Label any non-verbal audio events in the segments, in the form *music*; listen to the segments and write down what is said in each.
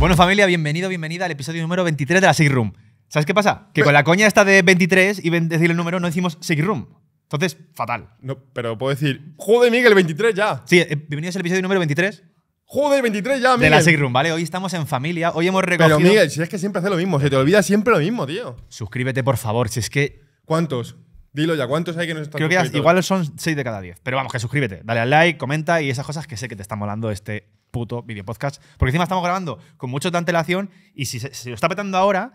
Bueno, familia, bienvenido, bienvenida al episodio número 23 de la Sig Room. ¿Sabes qué pasa? Que con la coña esta de 23 y decir el número no decimos Sig Room. Entonces, fatal. No, pero puedo decir, joder, Miguel, 23 ya. Sí, eh, bienvenidos al episodio número 23. Joder, 23 ya, Miguel. De la Sig Room, ¿vale? Hoy estamos en familia, hoy hemos recogido... Pero Miguel, si es que siempre hace lo mismo, se te olvida siempre lo mismo, tío. Suscríbete, por favor, si es que... ¿Cuántos? Dilo ya, ¿cuántos hay que nos están Creo igual son 6 de cada 10. Pero vamos, que suscríbete, dale al like, comenta y esas cosas que sé que te está molando este puto video podcast. Porque encima estamos grabando con mucho de antelación y si se, lo está petando ahora,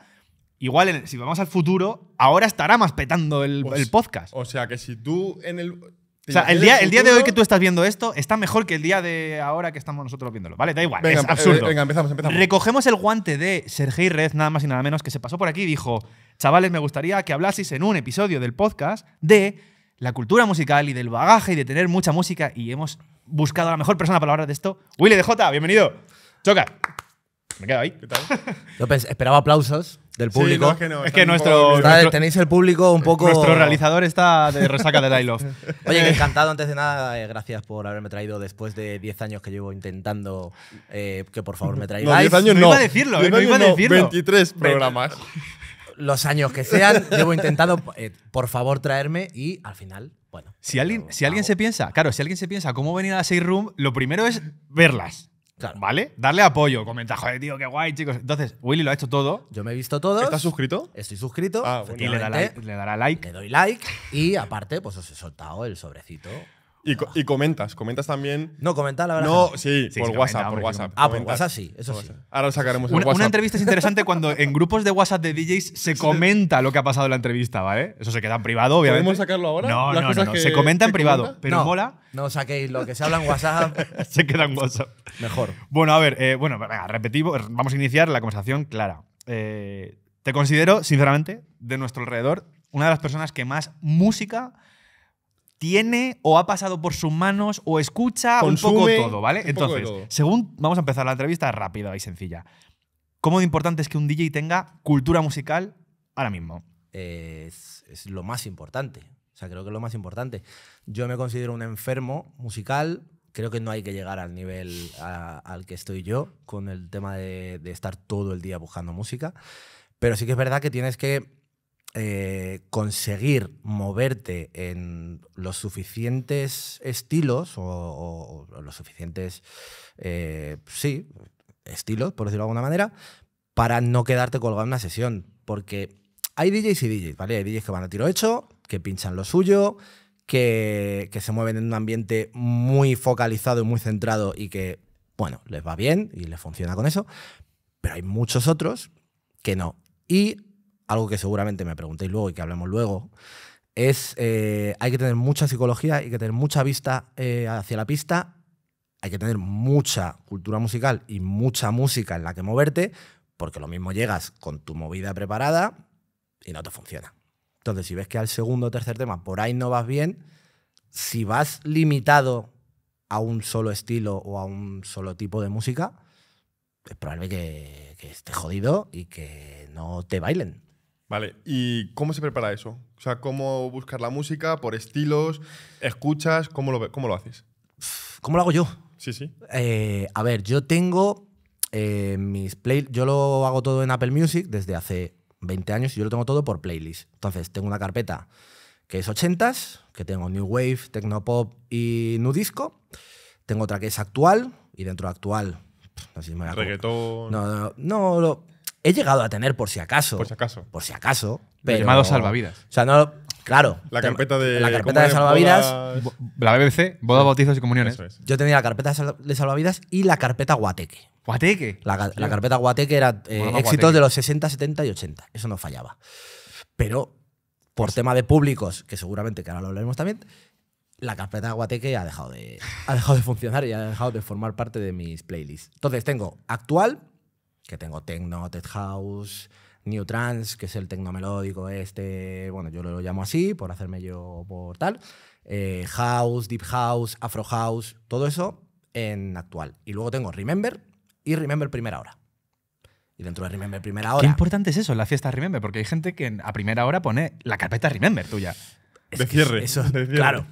igual si vamos al futuro, ahora estará más petando el, podcast. O sea, que si tú en el. O sea, el día, el, día de hoy que tú estás viendo esto está mejor que el día de ahora que estamos nosotros viéndolo, ¿vale? Da igual, venga, pues, eh, absurdo. venga, empezamos, empezamos. Recogemos el guante de Sergei Rez, nada más y nada menos, que se pasó por aquí y dijo, chavales, me gustaría que hablaseis en un episodio del podcast de la cultura musical y del bagaje y de tener mucha música. Y hemos buscado a la mejor persona para hablar de esto. Willy DJ, bienvenido. Choca. Me quedo ahí. ¿Qué tal? Yo *laughs* esperaba aplausos del público. es que, nuestro, Tenéis el público un poco. Nuestro realizador está de resaca de Love. *laughs* Oye, encantado antes de nada. Eh, gracias por haberme traído después de 10 años que llevo intentando eh, que por favor me traigáis. No, 10 años no. Eh, no iba a decirlo, no, iba a decirlo. 23 programas los años que sean, llevo intentado eh, por favor, traerme y al final, bueno. Si alguien, si alguien se piensa, claro, si alguien se piensa cómo venir a la 6 Room, lo primero es verlas. ¿Vale? Darle apoyo, comentar, joder, tío, qué guay, chicos. Entonces, Willy lo ha hecho todo. Yo me he visto todo. ¿Estás suscrito? Estoy suscrito. Y ah, le, le dará like. Le doy like. Y aparte, pues os he soltado el sobrecito y, comentas, comentas también. No, comentar la verdad. No, sí, por WhatsApp, por WhatsApp. Ah, pues por pues WhatsApp sí, eso sí. Ahora lo sacaremos una, en WhatsApp. Una entrevista es interesante cuando en grupos de WhatsApp de DJs se comenta lo que ha pasado en la entrevista, ¿vale? Eso se queda en privado, obviamente. ¿Podemos sacarlo ahora? No, no, no, se comenta en privado, pero mola. No saquéis lo que se habla en WhatsApp. *laughs* se queda en WhatsApp. Mejor. Bueno, a ver, eh, bueno, venga, repetimos, vamos a iniciar la conversación clara. Eh, te considero, sinceramente, de nuestro alrededor, una de las personas que más música tiene o ha pasado por sus manos o escucha un poco todo, ¿vale? Entonces, según vamos a empezar la entrevista rápida y sencilla. ¿Cómo de importante es que un DJ tenga cultura musical ahora mismo? Es, lo más importante. O sea, creo que es lo más importante. Yo me considero un enfermo musical. Creo que no hay que llegar al nivel al que estoy yo con el tema de, de estar todo el día buscando música. Pero sí que es verdad que tienes que eh, conseguir moverte en los suficientes estilos o, los suficientes, eh, sí, estilos, por decirlo de alguna manera, para no quedarte colgado en una sesión. Porque hay DJs y DJs, ¿vale? Hay DJs que van a tiro hecho, que pinchan lo suyo, que, que se mueven en un ambiente muy focalizado y muy centrado y que, bueno, les va bien y les funciona con eso. Pero hay muchos otros que no. Y algo que seguramente me preguntéis luego y que hablemos luego, es eh, hay que tener mucha psicología, hay que tener mucha vista eh, hacia la pista, hay que tener mucha cultura musical y mucha música en la que moverte, porque lo mismo llegas con tu movida preparada y no te funciona. Entonces, si ves que al segundo o tercer tema por ahí no vas bien, si vas limitado a un solo estilo o a un solo tipo de música, es probable que, que esté jodido y que no te bailen. Vale, ¿y cómo se prepara eso? O sea, ¿cómo buscar la música? ¿Por estilos? ¿Escuchas? ¿Cómo lo, cómo lo haces? ¿Cómo lo hago yo? Sí, sí. Eh, a ver, yo tengo eh, mis playlists. Yo lo hago todo en Apple Music desde hace 20 años y yo lo tengo todo por playlist. Entonces, tengo una carpeta que es 80s, que tengo New Wave, Tecnopop y disco Tengo otra que es actual y dentro de actual... No me a... No, no, no, no He llegado a tener por si acaso. Por si acaso. Por si acaso. llamado salvavidas. O sea, no. Claro. La carpeta de. La carpeta de salvavidas. la BBC, Bodas, bautizos y comuniones. Yo tenía la carpeta de salvavidas y la carpeta guateque. ¿Guateque? La, carpeta guateque era eh, éxitos de los 60, 70 y 80. Eso no fallaba. Pero, por tema de públicos, que seguramente que ahora lo hablaremos también, la carpeta Guateque ha dejado de, ha dejado de funcionar y ha dejado de formar parte de mis playlists. Entonces tengo actual, que tengo techno, tech house, new trance, que es el tecno melódico este, bueno, yo lo llamo así por hacerme yo por tal, eh, house, deep house, afro house, todo eso en actual. Y luego tengo Remember y Remember Primera Hora. Y dentro de Remember Primera Hora... Qué importante es eso en la fiesta Remember, porque hay gente que a primera hora pone la carpeta Remember tuya. de, cierre, eso, Claro.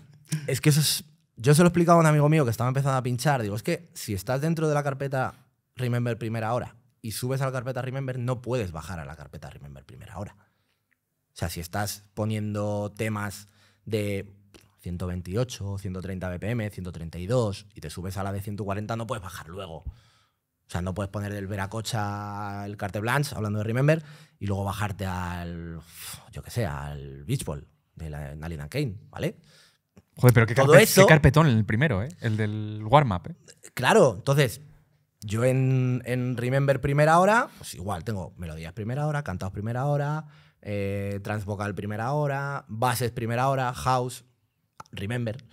Es que eso es... Yo se lo explicaba a un amigo mío que estaba empezando a pinchar. Digo, es que si estás dentro de la carpeta Remember Primera Hora y subes a la carpeta Remember, no puedes bajar a la carpeta Remember primera hora. O sea, si estás poniendo temas de 128, 130 BPM, 132 y te subes a la de 140, no puedes bajar luego. O sea, no puedes poner del Veracocha el Carte Blanche, hablando de Remember, y luego bajarte al, yo qué sé, al Beach Ball de Nalina Kane, ¿vale? Joder, pero qué, carpetón el primero, ¿eh? El del warm-up, ¿eh? Claro, entonces, yo en, en, Remember primera hora, pues igual, tengo melodías primera hora, cantados primera hora, trans eh, transvocal primera hora, bases primera hora, house, Remember,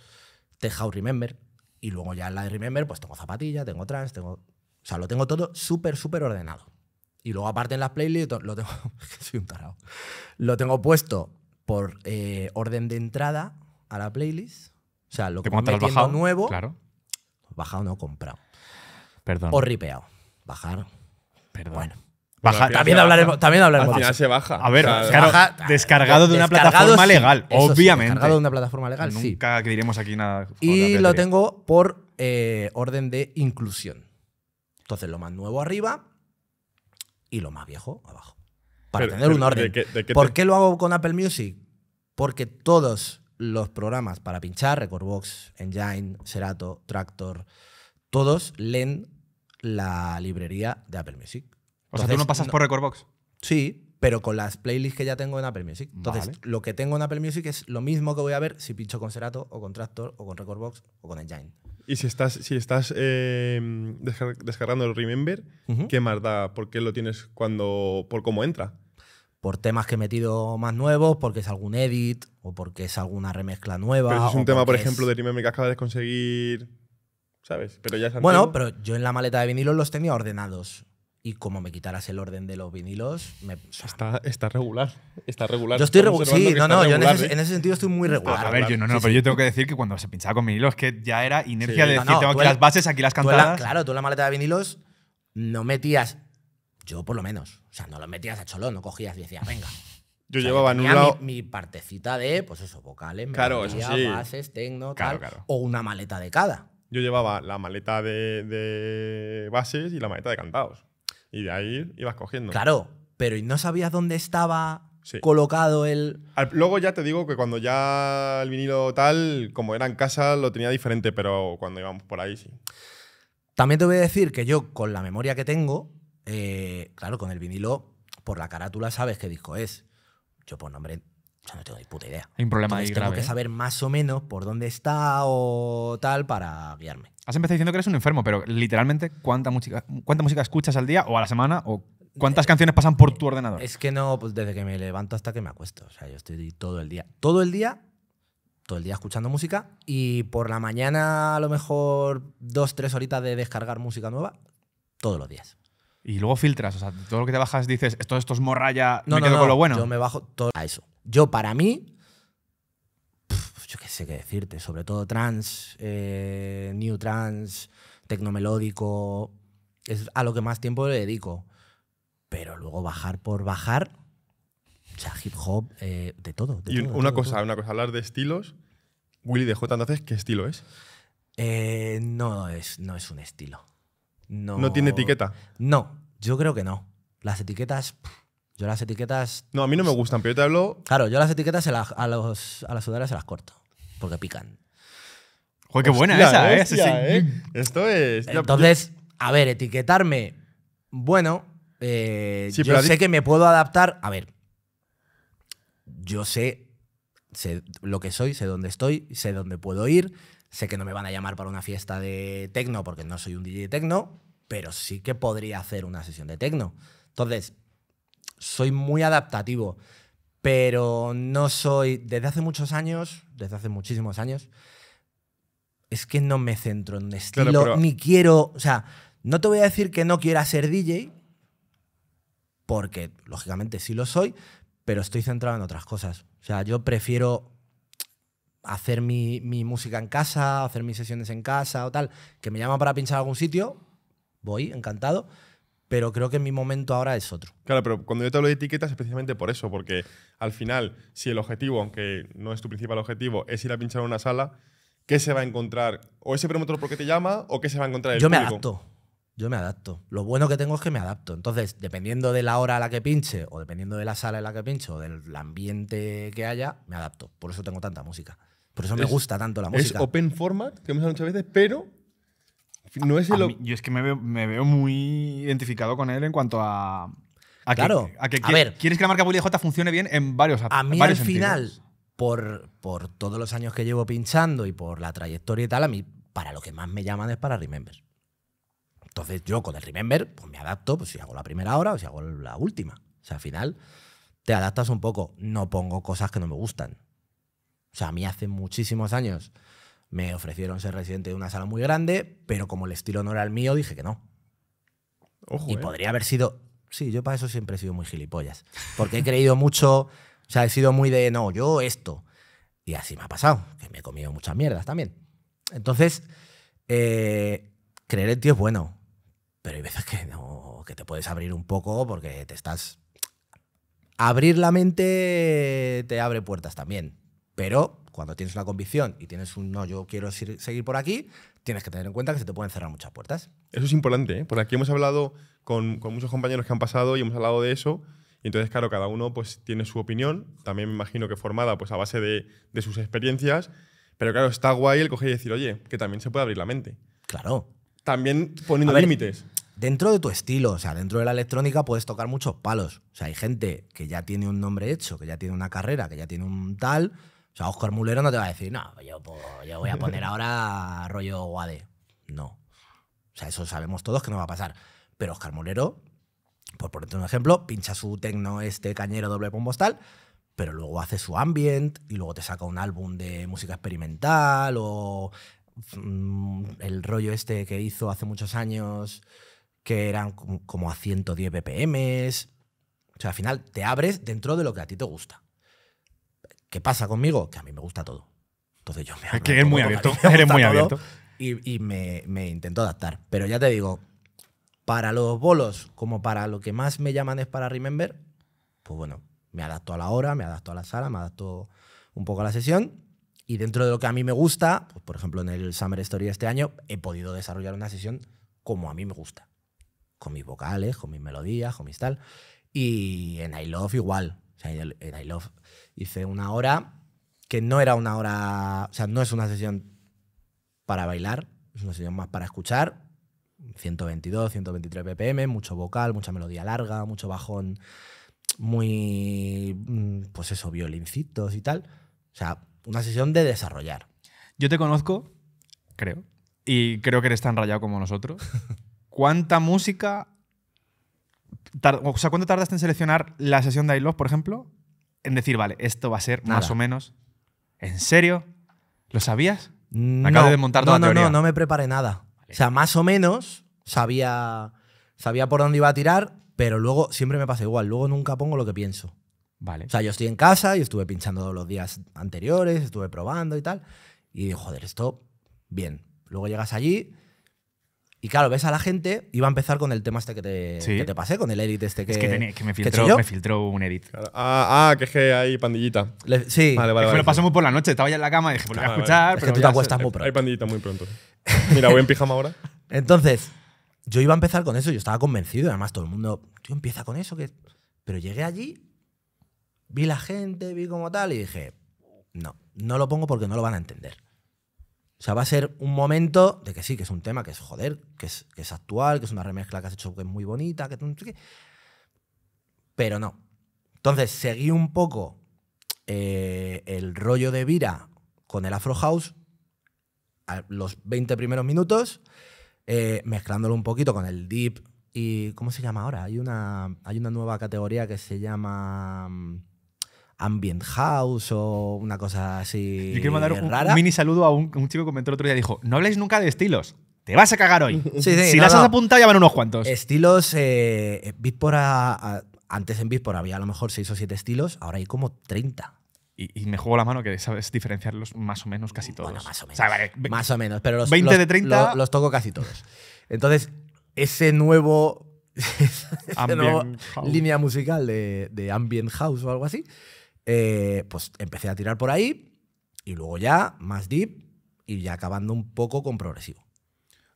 te house Remember. Y luego ya en la de Remember, pues tengo zapatilla, tengo trans, tengo... O sea, lo tengo todo súper, súper ordenado. Y luego aparte en las playlists lo tengo... *laughs* soy un Lo tengo puesto por eh, orden de entrada a la playlist. O sea, lo que me metiendo bajado? nuevo... Claro. Bajado no, comprado. O ripeado. Bajar. Perdón. Bueno. Bajar. También hablaremos, también hablaremos. Al se baja. A ver, descargado de una plataforma legal, obviamente. descargado de una plataforma legal, Nunca sí. diremos aquí nada. Y lo tengo por eh, orden de inclusión. Entonces, lo más nuevo arriba y lo más viejo abajo. Para tener un orden. ¿Por qué lo hago con Apple Music? Porque todos los programas para pinchar, Recordbox, Engine, Serato, Tractor, todos leen la librería de Apple Music. o sea, tú no pasas por Recordbox. Sí, pero con las playlists que ya tengo en Apple Music. Entonces, lo que tengo en Apple Music es lo mismo que voy a ver si pincho con Serato o con Tractor o con Recordbox o con Engine. Y si estás, si estás em, descargando el Remember, ¿qué más da? ¿Por qué lo tienes cuando, por cómo entra? Por temas que he metido más nuevos, porque es algún edit o porque es alguna remezcla nueva. Pero es un tema, por ejemplo, de Remember que acabas de conseguir pero ya Bueno, pero yo en la maleta de vinilos los tenía ordenados. Y como me quitaras el orden de los vinilos, me. Está, está regular. Está regular. Yo estoy regular. Sí, no, no, en, ese, sentido estoy muy ah, regular. A ver, yo no, no, pero yo tengo que decir que cuando se pinchaba con vinilos, que ya era inercia de decir, tengo aquí las bases, aquí las cantadas. claro, tú en la maleta de vinilos no metías. Yo por lo menos. O sea, no lo metías a cholón, no cogías y decías, venga. Yo llevaba en un lado. Mi, partecita de, pues eso, vocales, claro, bases, tecno, Claro. O una maleta de cada yo llevaba la maleta de, bases y la maleta de cantados. Y de ahí ibas cogiendo. Claro, pero ¿y no sabías dónde estaba colocado el...? luego ya te digo que cuando ya el vinilo tal, como era en casa, lo tenía diferente, pero cuando íbamos por ahí sí. También te voy a decir que yo, con la memoria que tengo, eh, claro, con el vinilo, por la carátula sabes qué disco es. Yo por pues, nombre o sea, no tengo ni puta idea. Hay un problema Entonces, tengo que ¿eh? saber más o menos por dónde está o tal para guiarme. Has empezado diciendo que eres un enfermo, pero literalmente, ¿cuánta música, cuánta música escuchas al día o a la semana o ¿Cuántas eh, canciones pasan por eh, tu ordenador? Es que no, pues desde que me levanto hasta que me acuesto. O sea, yo estoy todo el día. Todo el día, todo el día escuchando música y por la mañana a lo mejor dos, tres horitas de descargar música nueva, todos los días. Y luego filtras, o sea, todo lo que te bajas dices, esto, es morralla, no, me quedo con lo bueno. Yo me bajo todo a eso. Yo, para mí, yo qué sé qué decirte, sobre todo trans, eh, new trans, tecnomelódico, es a lo que más tiempo le dedico. Pero luego bajar por bajar, o sea, hip hop, eh, de todo. y una cosa, una cosa, hablar de estilos. Willy de J. entonces ¿qué estilo es? Eh, no, es no es un estilo. No, tiene etiqueta. No, yo creo que no. Las etiquetas. yo las etiquetas. No, a mí no me pues, gustan, pero yo te hablo. Claro, yo las etiquetas a, los, a las sudaderas se las corto. Porque pican. Joder, qué buena esa, ¿eh? sí. ¿eh? Esto es. Entonces, a ver, etiquetarme. Bueno, eh, yo sé que me puedo adaptar. A ver, yo sé, sé, lo que soy, sé dónde estoy, sé dónde puedo ir, Sé que no me van a llamar para una fiesta de tecno porque no soy un DJ de tecno, pero sí que podría hacer una sesión de tecno. Entonces, soy muy adaptativo, pero no soy, desde hace muchos años, desde hace muchísimos años, es que no me centro en un estilo, ni quiero, o sea, no te voy a decir que no quiera ser DJ, porque lógicamente sí lo soy, pero estoy centrado en otras cosas. O sea, yo prefiero hacer mi, música en casa, hacer mis sesiones en casa o tal, que me llama para pinchar algún sitio, voy, encantado. Pero creo que mi momento ahora es otro. Claro, pero cuando yo te hablo de etiquetas es precisamente por eso, porque al final, si el objetivo, aunque no es tu principal objetivo, es ir a pinchar una sala, ¿qué se va a encontrar? ¿O ese promotor porque te llama o qué se va a encontrar el Yo me adapto. Yo me adapto. Lo bueno que tengo es que me adapto. Entonces, dependiendo de la hora a la que pinche, o dependiendo de la sala en la que pinche, o del ambiente que haya, me adapto. Por eso tengo tanta música. Por eso me gusta tanto la música. Es open format, que hemos hablado muchas veces, pero no es el. yo es que me veo, muy identificado con él en cuanto a. a claro. a ver, quieres que la marca J funcione bien en varios A mí, al final, por, por todos los años que llevo pinchando y por la trayectoria y tal, a mí, para lo que más me llaman es para Remember. Entonces, yo con el Remember, pues me adapto, pues si hago la primera hora o si hago la última. O sea, al final, te adaptas un poco. No pongo cosas que no me gustan. O sea, a mí hace muchísimos años me ofrecieron ser residente de una sala muy grande, pero como el estilo no era el mío, dije que no. y ¿eh? podría haber sido. Sí, yo para eso siempre he sido muy gilipollas. Porque he creído mucho. O sea, he sido muy de no, yo esto. Y así me ha pasado, que me he comido muchas mierdas también. Entonces, eh, creer en ti es bueno. Pero hay veces que no, que te puedes abrir un poco porque te estás. Abrir la mente te abre puertas también. Pero cuando tienes una convicción y tienes un no, yo quiero seguir por aquí, tienes que tener en cuenta que se te pueden cerrar muchas puertas. Eso es importante, ¿eh? porque aquí hemos hablado con, muchos compañeros que han pasado y hemos hablado de eso. Y entonces, claro, cada uno pues, tiene su opinión, también me imagino que formada pues, a base de, sus experiencias. Pero claro, está guay el coger y decir, oye, que también se puede abrir la mente. Claro. También poniendo límites. Dentro de tu estilo, o sea, dentro de la electrónica puedes tocar muchos palos. O sea, hay gente que ya tiene un nombre hecho, que ya tiene una carrera, que ya tiene un tal, o sea, Oscar Mulero no te va a decir, no, yo, voy a poner ahora rollo Wade. No. O sea, eso sabemos todos que no va a pasar. Pero Oscar Mulero, por ponerte un ejemplo, pincha su tecno este cañero doble tal, pero luego hace su ambient y luego te saca un álbum de música experimental o mm, el rollo este que hizo hace muchos años que eran como a 110 BPMs. O sea, al final te abres dentro de lo que a ti te gusta. ¿Qué pasa conmigo? Que a mí me gusta todo. Entonces yo me Es que eres muy abierto. *laughs* Eres muy abierto. Y, me, intento adaptar. Pero ya te digo, para los bolos, como para lo que más me llaman es para Remember, pues bueno, me adapto a la hora, me adapto a la sala, me adapto un poco a la sesión. Y dentro de lo que a mí me gusta, pues, por ejemplo en el Summer Story este año, he podido desarrollar una sesión como a mí me gusta. Con mis vocales, con mis melodías, con mis tal. Y en I Love igual. en I Love Hice una hora que no era una hora, o sea, no es una sesión para bailar, es una sesión más para escuchar. 122, 123 ppm. mucho vocal, mucha melodía larga, mucho bajón, muy, mm, pues eso, violincitos y tal. O sea, una sesión de desarrollar. Yo te conozco, creo, y creo que eres tan rayado como nosotros. *laughs* ¿Cuánta música... O sea, ¿cuánto tardaste en seleccionar la sesión de I por ejemplo? en decir, vale, esto va a ser más o menos. ¿En serio? ¿Lo sabías? Mm, acabo no, de montar no, No, no, me preparé nada. O sea, más o menos sabía, sabía por dónde iba a tirar, pero luego siempre me pasa igual. Luego nunca pongo lo que pienso. Vale. O sea, yo estoy en casa y estuve pinchando todos los días anteriores, estuve probando y tal. Y digo, joder, esto, bien. Luego llegas allí y claro, ves a la gente, iba a empezar con el tema este que te, pasé, con el edit este que. me, filtró, me filtró un edit. Ah, ah, que es que hay pandillita. sí. me lo pasé muy por la noche, estaba ya en la cama y dije, pues voy a escuchar. Es pero que tú te acuestas muy pronto. Hay pandillita muy pronto. Mira, voy en pijama ahora. Entonces, yo iba a empezar con eso, yo estaba convencido, además todo el mundo, yo empieza con eso, Pero llegué allí, vi la gente, vi como tal, y dije, no, no lo pongo porque no lo van a entender. O sea, va a ser un momento de que sí, que es un tema que es joder, que es, actual, que es una remezcla que has hecho que es muy bonita, que Pero no. Entonces, seguí un poco eh, el rollo de Vira con el Afro House a los 20 primeros minutos, eh, mezclándolo un poquito con el Deep y. ¿Cómo se llama ahora? Hay una, hay una nueva categoría que se llama mm, ambient house o una cosa así. Yo quiero mandar un, mini saludo a un, chico que comentó el otro día. Dijo: No habléis nunca de estilos. Te vas a cagar hoy. *laughs* si las has apuntado, ya van unos cuantos. Estilos. Eh, eh, antes en Bitpora había a lo mejor 6 o 7 estilos, ahora hay como 30 y, me juego la mano que sabes diferenciarlos más o menos casi todos. Bueno, más o menos. más o menos, pero los 20 de 30 los, toco casi todos. Entonces, ese nuevo *laughs* línea musical de ambient house o algo así, eh, pues empecé a tirar por ahí y luego ya más deep y ya acabando un poco con progresivo.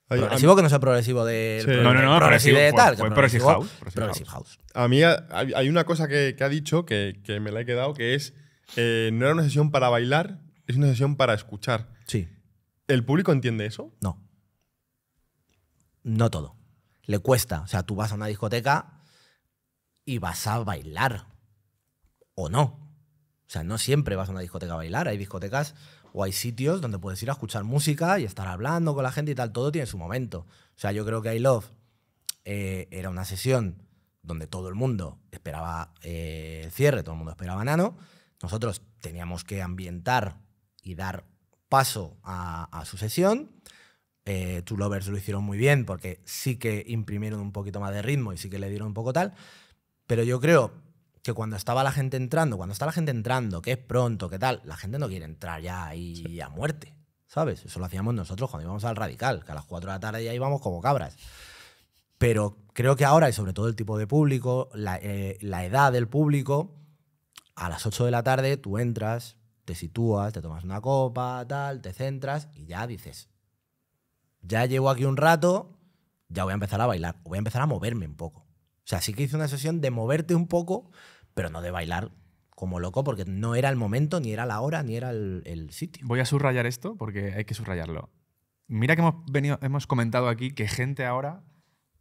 progresivo que no sea progresivo de progresivo, progresivo, de tal. progresivo, house, A mí hay, una cosa que, ha dicho que, me la he quedado que es eh, no era una sesión para bailar, es una sesión para escuchar. Sí. ¿El público entiende eso? No. No todo. Le cuesta. O sea, tú vas a una discoteca y vas a bailar. O no. O sea, no siempre vas a una discoteca a bailar, hay discotecas o hay sitios donde puedes ir a escuchar música y estar hablando con la gente y tal, todo tiene su momento. O sea, yo creo que I Love eh, era una sesión donde todo el mundo esperaba el eh, cierre, todo el mundo esperaba Nano, nosotros teníamos que ambientar y dar paso a, su sesión. Eh, Two Lovers lo hicieron muy bien porque sí que imprimieron un poquito más de ritmo y sí que le dieron un poco tal. Pero yo creo que cuando estaba la gente entrando, cuando está la gente entrando, que es pronto, que tal, la gente no quiere entrar ya ahí a muerte, ¿sabes? Eso lo hacíamos nosotros cuando íbamos al radical, que a las 4 de la tarde ya íbamos como cabras. Pero creo que ahora, y sobre todo el tipo de público, la, eh, edad del público, a las 8 de la tarde tú entras, te sitúas, te tomas una copa, tal, te centras y ya dices, ya llevo aquí un rato, ya voy a empezar a bailar, voy a empezar a moverme un poco. O sea, sí que hice una sesión de moverte un poco pero no de bailar como loco porque no era el momento, ni era la hora, ni era el, sitio. Voy a subrayar esto porque hay que subrayarlo. Mira que hemos, venido, hemos comentado aquí que gente ahora...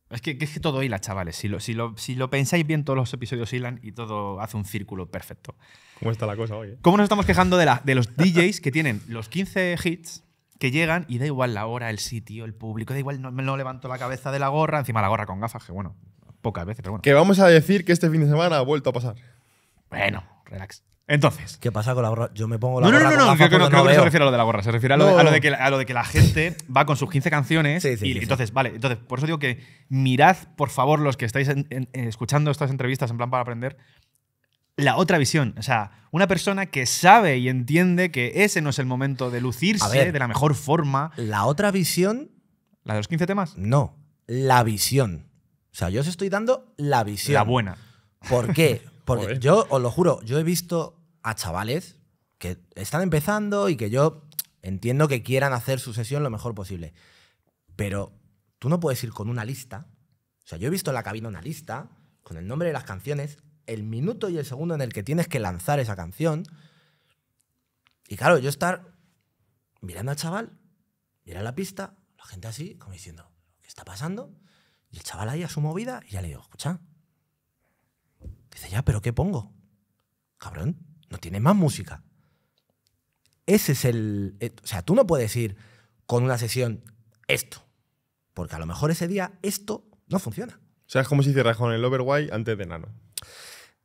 Es que, es que todo hila, chavales. Si lo, si, lo, pensáis bien, todos los episodios hilan y todo hace un círculo perfecto. ¿Cómo está la cosa hoy? Eh? ¿Cómo nos estamos quejando de, los DJs que tienen los 15 hits, que llegan y da igual la hora, el sitio, el público, da igual, no, no levanto la cabeza de la gorra, encima la gorra con gafas, que bueno, pocas veces, pero bueno. Que vamos a decir que este fin de semana ha vuelto a pasar. Bueno, relax. Entonces. ¿Qué pasa con la gorra? Yo me pongo la gorra. No, no, no, no, no se refiere a lo de la gorra. Se refiere a lo, de, que, la gente *laughs* va con sus 15 canciones. y entonces, vale, entonces, por eso digo que mirad, por favor, los que estáis eh, escuchando estas entrevistas en plan para aprender, la otra visión. O sea, una persona que sabe y entiende que ese no es el momento de lucirse de la mejor forma. La otra visión. ¿La de los 15 temas? No, la visión. O sea, yo os estoy dando la visión. La buena. ¿Por qué? *laughs* Porque yo, os lo juro, yo he visto a chavales que están empezando y que yo entiendo que quieran hacer su sesión lo mejor posible. Pero tú no puedes ir con una lista. O sea, yo he visto en la cabina una lista con el nombre de las canciones, el minuto y el segundo en el que tienes que lanzar esa canción. Y claro, yo estar mirando al chaval, mirando la pista, la gente así, como diciendo, ¿qué está pasando? Y el chaval ahí a su movida y ya le digo, escucha. Dice, ya, pero ¿qué pongo? Cabrón, no tiene más música. Ese es el... Eh, o sea, tú no puedes ir con una sesión esto. Porque a lo mejor ese día esto no funciona. O sea, es como si cierras con el Overwhite antes de Nano.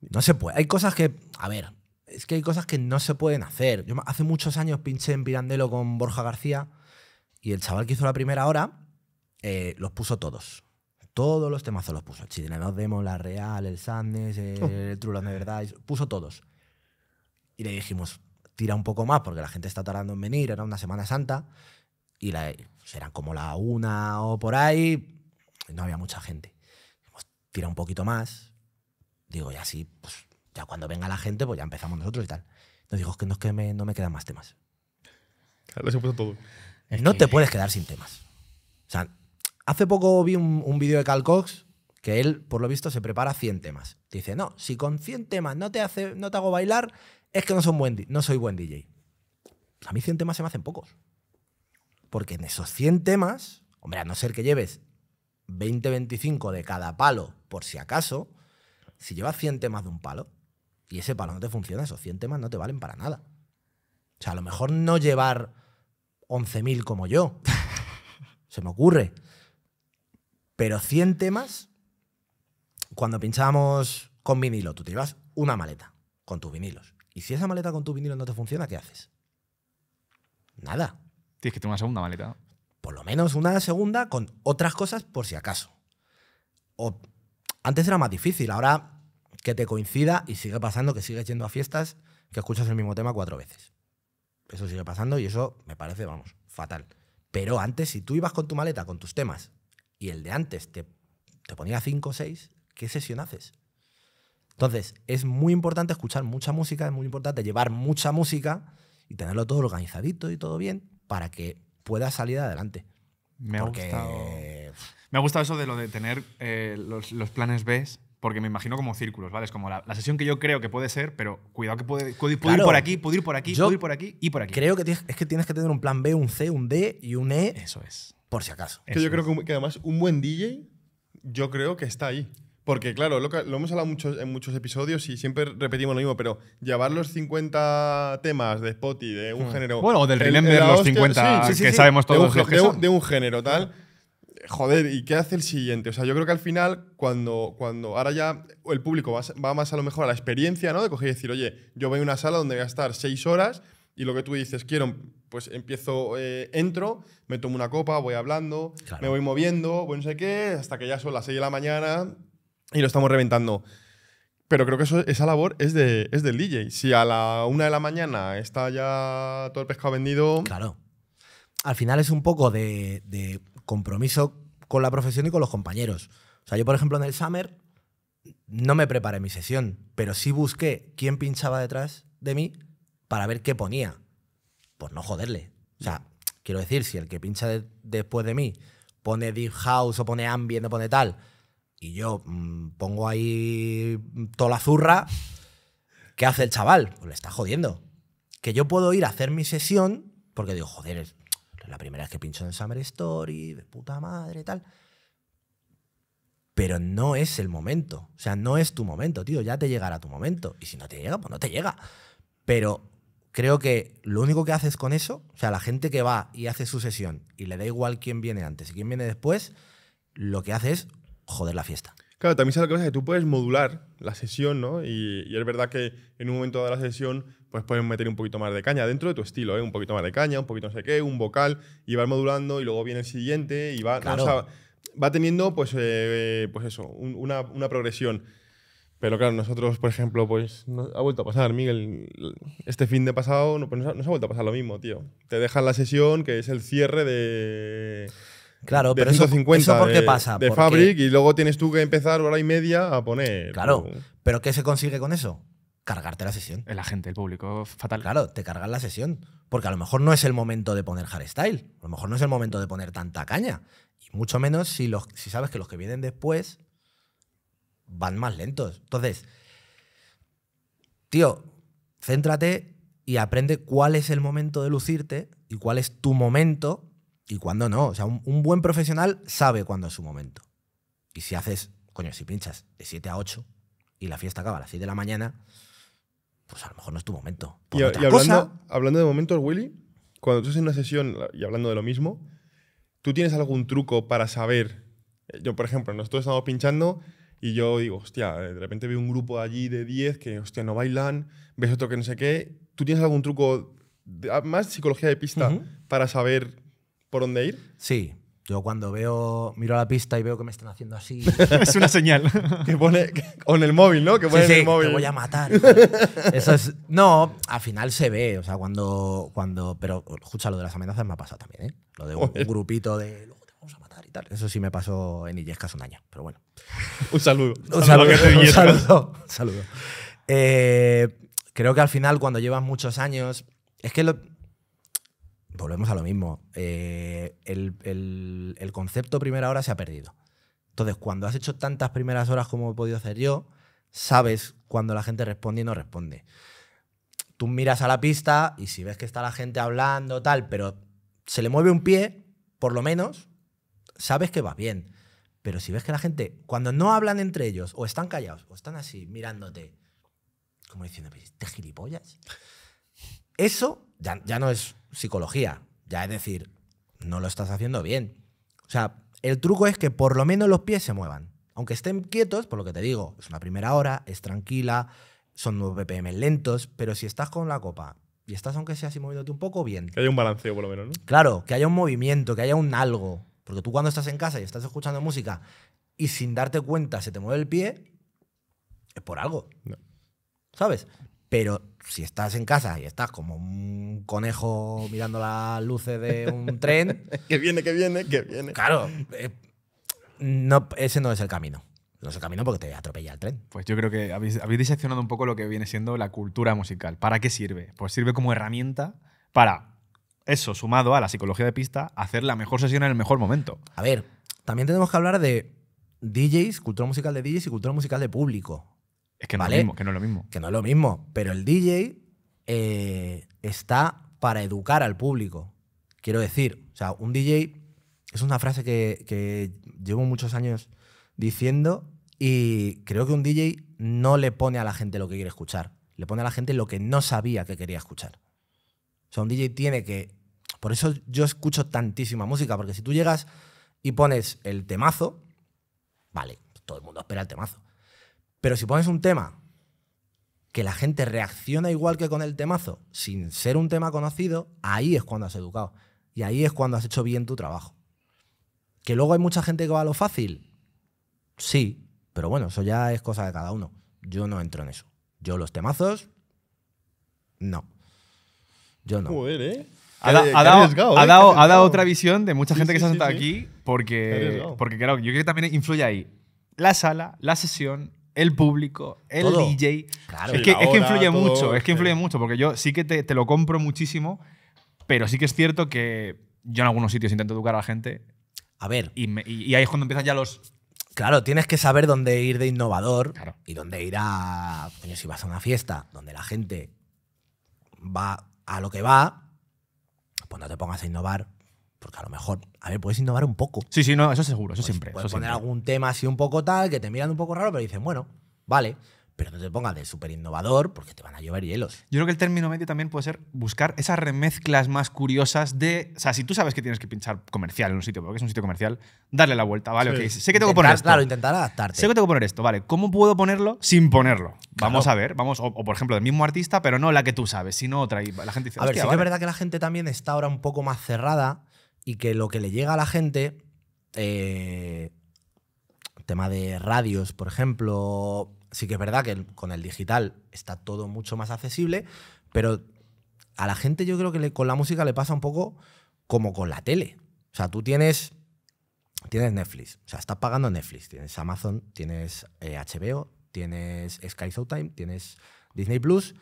No se puede. Hay cosas que... A ver, es que hay cosas que no se pueden hacer. Yo hace muchos años pinché en Pirandelo con Borja García y el chaval que hizo la primera hora eh, los puso todos. Todos los temazos los puso. Chile Demos, La Real, El Sandes, eh, oh. el, oh. Trulón de Verdad, puso todos. Y le dijimos, tira un poco más porque la gente está tardando en venir, era una Semana Santa y la, pues eran como la una o por ahí, no había mucha gente. tira un poquito más, digo, y así, pues ya cuando venga la gente, pues ya empezamos nosotros y tal. Nos dijo, es que no es que no me quedan más temas. Claro, se puso todo. no te puedes quedar sin temas. O sea, Hace poco vi un, vídeo de Cal Cox que él, por lo visto, se prepara 100 temas. dice, no, si con 100 temas no te, hace, no te hago bailar, es que no, son no soy buen DJ. A mí 100 temas se me hacen pocos. Porque en esos 100 temas, hombre, a no ser que lleves 20, 25 de cada palo, por si acaso, si llevas 100 temas de un palo y ese palo no te funciona, esos 100 temas no te valen para nada. O sea, a lo mejor no llevar 11.000 como yo. *laughs* se me ocurre. Pero 100 temas, cuando pinchábamos con vinilo, tú te llevas una maleta con tus vinilos. Y si esa maleta con tu vinilo no te funciona, ¿qué haces? Nada. Tienes que tener una segunda maleta. Por lo menos una segunda con otras cosas por si acaso. O antes era más difícil, ahora que te coincida y sigue pasando que sigues yendo a fiestas que escuchas el mismo tema cuatro veces. Eso sigue pasando y eso me parece, vamos, fatal. Pero antes, si tú ibas con tu maleta, con tus temas, y el de antes te, ponía 5 o 6, ¿qué sesión haces? Entonces, es muy importante escuchar mucha música, es muy importante llevar mucha música y tenerlo todo organizadito y todo bien para que pueda salir adelante. Me ha gustado. Me ha gustado eso de lo de tener eh, los, planes B, porque me imagino como círculos, ¿vale? Es como la, sesión que yo creo que puede ser, pero cuidado que puede, ir por aquí, puede ir por aquí, puede ir por aquí y por aquí. Creo que es que tienes que tener un plan B, un C, un D y un E. Eso es por si acaso. Que yo creo que, además un buen DJ, yo creo que está ahí. Porque claro, lo, hemos hablado en muchos episodios y siempre repetimos lo mismo, pero llevar los 50 temas de Spotify de un hmm. género... Bueno, o del Remember de los 50 que sabemos todos de un, De, género tal joder, ¿y qué hace el siguiente? O sea, yo creo que al final, cuando, cuando ahora ya el público va, va más a lo mejor a la experiencia, ¿no? De coger y decir, oye, yo voy a una sala donde voy a estar seis horas y lo que tú dices, quiero pues empiezo, eh, entro, me tomo una copa, voy hablando, me voy moviendo, voy sé qué, hasta que ya son las 6 de la mañana y lo estamos reventando. Pero creo que esa labor es, de, es del DJ. Si a la 1 de la mañana está ya todo el pescado vendido. Claro. Al final es un poco de, de compromiso con la profesión y con los compañeros. O sea, yo, por ejemplo, en el Summer no me preparé mi sesión, pero sí busqué quién pinchaba detrás de mí para ver qué ponía pues no joderle. O sea, quiero decir, si el que pincha después de mí pone Deep House o pone Ambient o pone tal, y yo mm, pongo ahí toda la zurra, ¿qué hace el chaval? Pues le está jodiendo. Que yo puedo ir a hacer mi sesión, porque digo, joder, es la primera vez que pincho en Summer Story, de puta madre, tal. Pero no es el momento. O sea, no es tu momento, tío. Ya te llegará tu momento. Y si no te llega, pues no te llega. Pero creo que lo único que haces con eso, o sea, la gente que va y hace su sesión y le da igual quién viene antes y quién viene después, lo que hace es joder la fiesta. Claro, también sabes algo que tú puedes modular la sesión, ¿no? Y, es verdad que en un momento de la sesión pues puedes meter un poquito más de caña dentro de tu estilo, ¿eh? Un poquito más de caña, un poquito no sé qué, un vocal, y vas modulando y luego viene el siguiente y va, va teniendo pues, eh, pues eso, una, una progresión. Pero claro, nosotros, por ejemplo, pues ha vuelto a pasar, Miguel. Este fin de pasado no, pues nos, ha, vuelto a pasar lo mismo, tío. Te dejan la sesión, que es el cierre de. Claro, pero 150, eso, por qué pasa. De Fabric y luego tienes tú que empezar hora y media a poner. Claro, pero ¿qué se consigue con eso? Cargarte la sesión. El agente, el público, fatal. Claro, te cargan la sesión. Porque a lo mejor no es el momento de poner hardstyle. A lo mejor no es el momento de poner tanta caña. Y mucho menos si, los, si sabes que los que vienen después van más lentos. Entonces, tío, céntrate y aprende cuál es el momento de lucirte y cuál es tu momento y cuándo no. O sea, un, buen profesional sabe cuándo es su momento. Y si haces, coño, si pinchas de 7 a 8 y la fiesta acaba a las 6 de la mañana, pues a lo mejor no es tu momento. Y, hablando, hablando de momentos, Willy, cuando tú estás en una sesión y hablando de lo mismo, ¿tú tienes algún truco para saber? Yo, por ejemplo, nosotros estamos pinchando y yo digo, hostia, eh, de repente veo un grupo allí de 10 que, hostia, no bailan, ves otro que no sé qué. ¿Tú tienes algún truco, ah, más psicología de pista, para saber por dónde ir? Sí. Yo cuando veo, miro a la pista y veo que me están haciendo así. *laughs* es una señal. *laughs* que pone en el móvil, ¿no? Que pone en el móvil. Te voy a matar. *laughs* No, al final se ve. O sea, cuando. cuando pero escucha, lo de las amenazas me ha pasado también, ¿eh? Lo de un grupito de eso sí me pasó en Illescas un año, pero bueno. *laughs* un saludo. un saludo. saludo. Eh, creo que al final, cuando llevas muchos años, es que volvemos a lo mismo. Eh, el, el, concepto primera hora se ha perdido. Entonces, cuando has hecho tantas primeras horas como he podido hacer yo, sabes cuando la gente responde y no responde. Tú miras a la pista y si ves que está la gente hablando, tal, pero se le mueve un pie, por lo menos, sabes que va bien. Pero si ves que la gente, cuando no hablan entre ellos, o están callados, o están así mirándote, como diciendo, ¿te este gilipollas? Eso ya, no es psicología, ya es decir, no lo estás haciendo bien. O sea, el truco es que por lo menos los pies se muevan. Aunque estén quietos, por lo que te digo, es una primera hora, es tranquila, son 9 BPM lentos, pero si estás con la copa y estás aunque sea así moviéndote un poco, bien. Que haya un balanceo por lo menos, ¿no? Claro, que haya un movimiento, que haya un algo. Porque tú cuando estás en casa y estás escuchando música y sin darte cuenta se te mueve el pie, es por algo. ¿Sabes? Pero si estás en casa y estás como un conejo mirando las luces de un *laughs* tren. que viene, que viene, que viene. Claro, eh, no, ese no es el camino. No es el camino porque te atropella el tren. Pues yo creo que habéis, habéis diseccionado un poco lo que viene siendo la cultura musical. ¿Para qué sirve? Pues sirve como herramienta para eso sumado a la psicología de pista, hacer la mejor sesión en el mejor momento. A ver, también tenemos que hablar de DJs, cultura musical de DJs y cultura musical de público. Es que no, es, lo mismo, que no es lo mismo. Que no es lo mismo, pero el DJ eh, está para educar al público. Quiero decir, o sea, un DJ es una frase que, que llevo muchos años diciendo y creo que un DJ no le pone a la gente lo que quiere escuchar, le pone a la gente lo que no sabía que quería escuchar. O sea, un DJ tiene que por eso yo escucho tantísima música, porque si tú llegas y pones el temazo, vale, todo el mundo espera el temazo. Pero si pones un tema que la gente reacciona igual que con el temazo, sin ser un tema conocido, ahí es cuando has educado. Y ahí es cuando has hecho bien tu trabajo. Que luego hay mucha gente que va a lo fácil. Sí, pero bueno, eso ya es cosa de cada uno. Yo no entro en eso. Yo los temazos, no. Yo no. Joder, ¿eh? ¿eh? Ha, dado, ha, dado, ha, dado, otra visión de mucha gente que se ha sentado aquí porque, porque, claro, yo creo que también influye ahí la sala, la sesión, el público, el DJ. es, que, influye mucho, es que influye mucho, porque yo sí que te, lo compro muchísimo, pero sí que es cierto que yo en algunos sitios intento educar a la gente. A ver. Y, ahí es cuando empiezan ya los Claro, tienes que saber dónde ir de innovador y dónde ir a. si vas a una fiesta donde la gente va a lo que va, pues no te pongas a innovar, porque a lo mejor, a ver, puedes innovar un poco. Sí, sí, no, eso seguro, eso siempre. Puedes poner algún tema así un poco tal, que te miran un poco raro, pero dicen, bueno, vale pero no te pongas de súper innovador porque te van a llover hielos. Yo creo que el término medio también puede ser buscar esas remezclas más curiosas de. O sea, si tú sabes que tienes que pinchar comercial en un sitio, porque es un sitio comercial, darle la vuelta, ¿vale? Sé que tengo que poner esto. Claro, intentar adaptarte. Sé que tengo que poner esto, ¿vale? ¿Cómo puedo ponerlo sin ponerlo? Vamos a ver, vamos. O, por ejemplo, del mismo artista, pero no la que tú sabes, sino otra. Y la gente dice. A ver, sí que es verdad que la gente también está ahora un poco más cerrada y que lo que le llega a la gente. Eh, tema de radios, por ejemplo, Sí que es verdad que con el digital está todo mucho más accesible, pero a la gente yo creo que con la música le pasa un poco como con la tele. O sea, tú tienes, tienes Netflix, o sea, estás pagando Netflix, tienes Amazon, tienes HBO, eh, tienes Sky Showtime, tienes Disney Plus.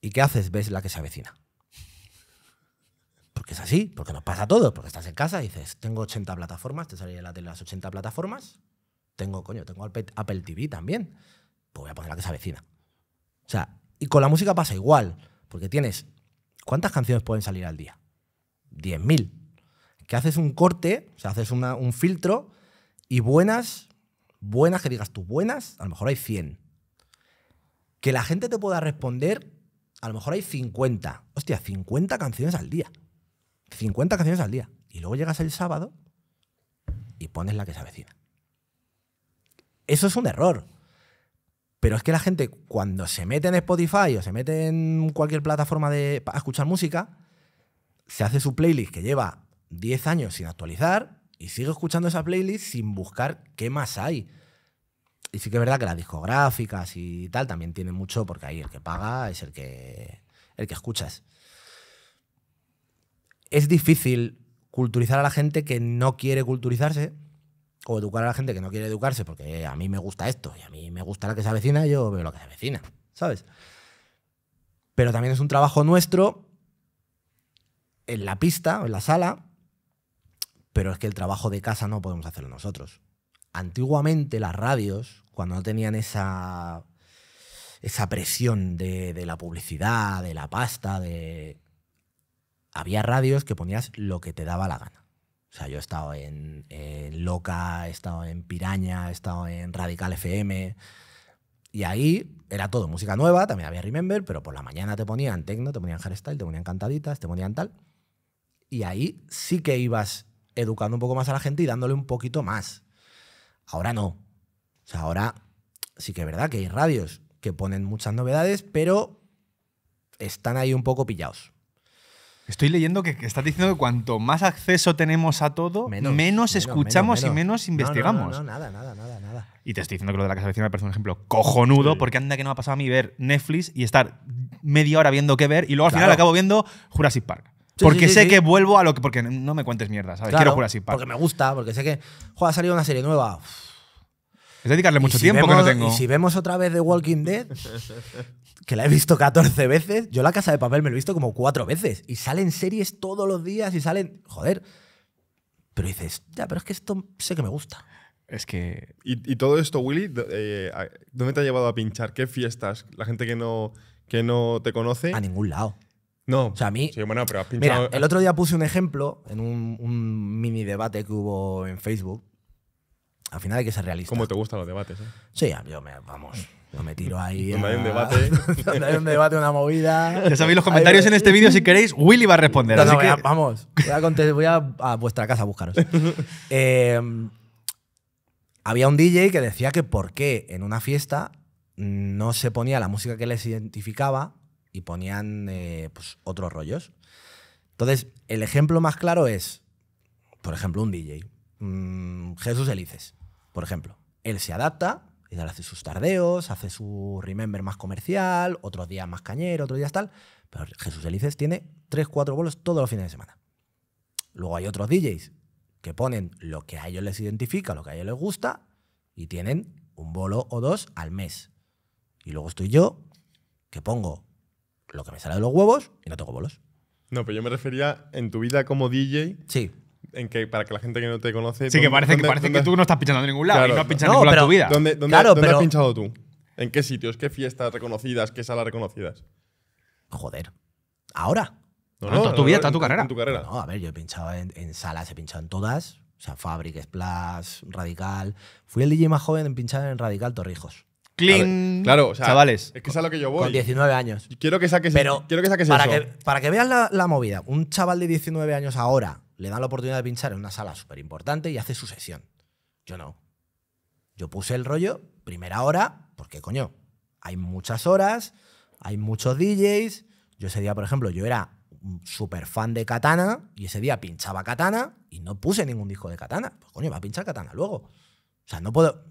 ¿Y qué haces? Ves la que se avecina. Porque es así, porque nos pasa a todos, porque estás en casa y dices, tengo 80 plataformas, te salía la tele las 80 plataformas, tengo, coño, tengo Apple TV también voy a poner la que se vecina O sea, y con la música pasa igual, porque tienes, ¿cuántas canciones pueden salir al día? 10.000. Que haces un corte, o sea, haces un filtro y buenas, buenas que digas tú, buenas, a lo mejor hay 100. Que la gente te pueda responder, a lo mejor hay 50. Hostia, 50 canciones al día. 50 canciones al día. Y luego llegas el sábado y pones la que se vecina Eso es un error. Pero es que la gente cuando se mete en Spotify o se mete en cualquier plataforma de, para escuchar música, se hace su playlist que lleva 10 años sin actualizar y sigue escuchando esa playlist sin buscar qué más hay. Y sí que es verdad que las discográficas y tal también tienen mucho porque ahí el que paga es el que, el que escuchas. Es difícil culturizar a la gente que no quiere culturizarse o educar a la gente que no quiere educarse, porque a mí me gusta esto y a mí me gusta la que se avecina, yo veo lo que se avecina, ¿sabes? Pero también es un trabajo nuestro en la pista, en la sala, pero es que el trabajo de casa no podemos hacerlo nosotros. Antiguamente las radios, cuando no tenían esa, esa presión de, de la publicidad, de la pasta, de... Había radios que ponías lo que te daba la gana. O sea, yo he estado en, Loca, he estado en Piraña, he estado en Radical FM. Y ahí era todo música nueva, también había Remember, pero por la mañana te ponían Tecno, te ponían hairstyle, te ponían cantaditas, te ponían tal. Y ahí sí que ibas educando un poco más a la gente y dándole un poquito más. Ahora no. O sea, ahora sí que es verdad que hay radios que ponen muchas novedades, pero están ahí un poco pillados. Estoy leyendo que, estás diciendo que cuanto más acceso tenemos a todo, menos, escuchamos y menos investigamos. No, nada, nada, nada, Y te estoy diciendo que lo de la casa vecina me parece un ejemplo cojonudo, porque anda que no me ha pasado a mí ver Netflix y estar media hora viendo qué ver y luego al final acabo viendo Jurassic Park. porque sé que vuelvo a lo que. Porque no me cuentes mierda, ¿sabes? Quiero Jurassic Park. Porque me gusta, porque sé que. Joder, ha salido una serie nueva. Es dedicarle mucho tiempo que no tengo. Y si vemos otra vez The Walking Dead, *laughs* que la he visto 14 veces. Yo la casa de papel me lo he visto como cuatro veces. Y salen series todos los días y salen. Joder. Pero dices, ya, pero es que esto sé que me gusta. Es que. ¿Y, todo esto, Willy, eh, dónde te ha llevado a pinchar? ¿Qué fiestas? La gente que no, que no te conoce. A ningún lado. No. O sea, a mí. Sí, bueno, pero has pinchado, mira, el otro día puse un ejemplo en un, mini debate que hubo en Facebook. Al final hay que ser realista. ¿Cómo te gustan los debates? Eh? Sí, yo me, vamos. No me tiro ahí. No hay un debate. *laughs* donde hay un debate, una movida. Ya sabéis los comentarios en este vídeo si queréis. Willy va a responder. vamos, voy a, vuestra casa a buscaros. *laughs* Eh, había un DJ que decía que por qué en una fiesta no se ponía la música que les identificaba y ponían eh, pues, otros rollos. Entonces, el ejemplo más claro es, por ejemplo, un DJ. Mm, Jesús Elices, por ejemplo. Él se adapta y tal hace sus tardeos, hace su remember más comercial, otros días más cañero, otros días tal. Pero Jesús Elices tiene 3, 4 bolos todos los fines de semana. Luego hay otros DJs que ponen lo que a ellos les identifica, lo que a ellos les gusta, y tienen un bolo o dos al mes. Y luego estoy yo, que pongo lo que me sale de los huevos y no tengo bolos. No, pero yo me refería en tu vida como DJ. Sí para que la gente que no te conoce. Sí, que parece, que, parece que tú no estás pinchando en ningún lado no has tu vida. ¿Dónde, dónde, ¿dónde has pinchado tú? ¿En qué sitios? ¿Qué fiestas reconocidas? ¿Qué salas reconocidas? Joder. ¿Ahora? No, ah, no, no, tu vida, tu carrera. En tu carrera. No, a ver, yo he pinchado en, salas, he pinchado en todas. O sea, Fabric, Splash, Radical. Fui el DJ más joven en pinchar en Radical Torrijos. ¡Cling! Claro, o sea, chavales. Es que es a lo que yo voy. Con 19 años. Quiero que saques, quiero que saques para eso. Que, para que veas la, la, movida, un chaval de 19 años ahora le dan la oportunidad de pinchar en una sala súper importante y hace su sesión. Yo no. Yo puse el rollo, primera hora, porque coño, hay muchas horas, hay muchos DJs. Yo ese día, por ejemplo, yo era súper fan de Katana y ese día pinchaba Katana y no puse ningún disco de Katana. Pues coño, va a pinchar Katana luego. O sea, no puedo.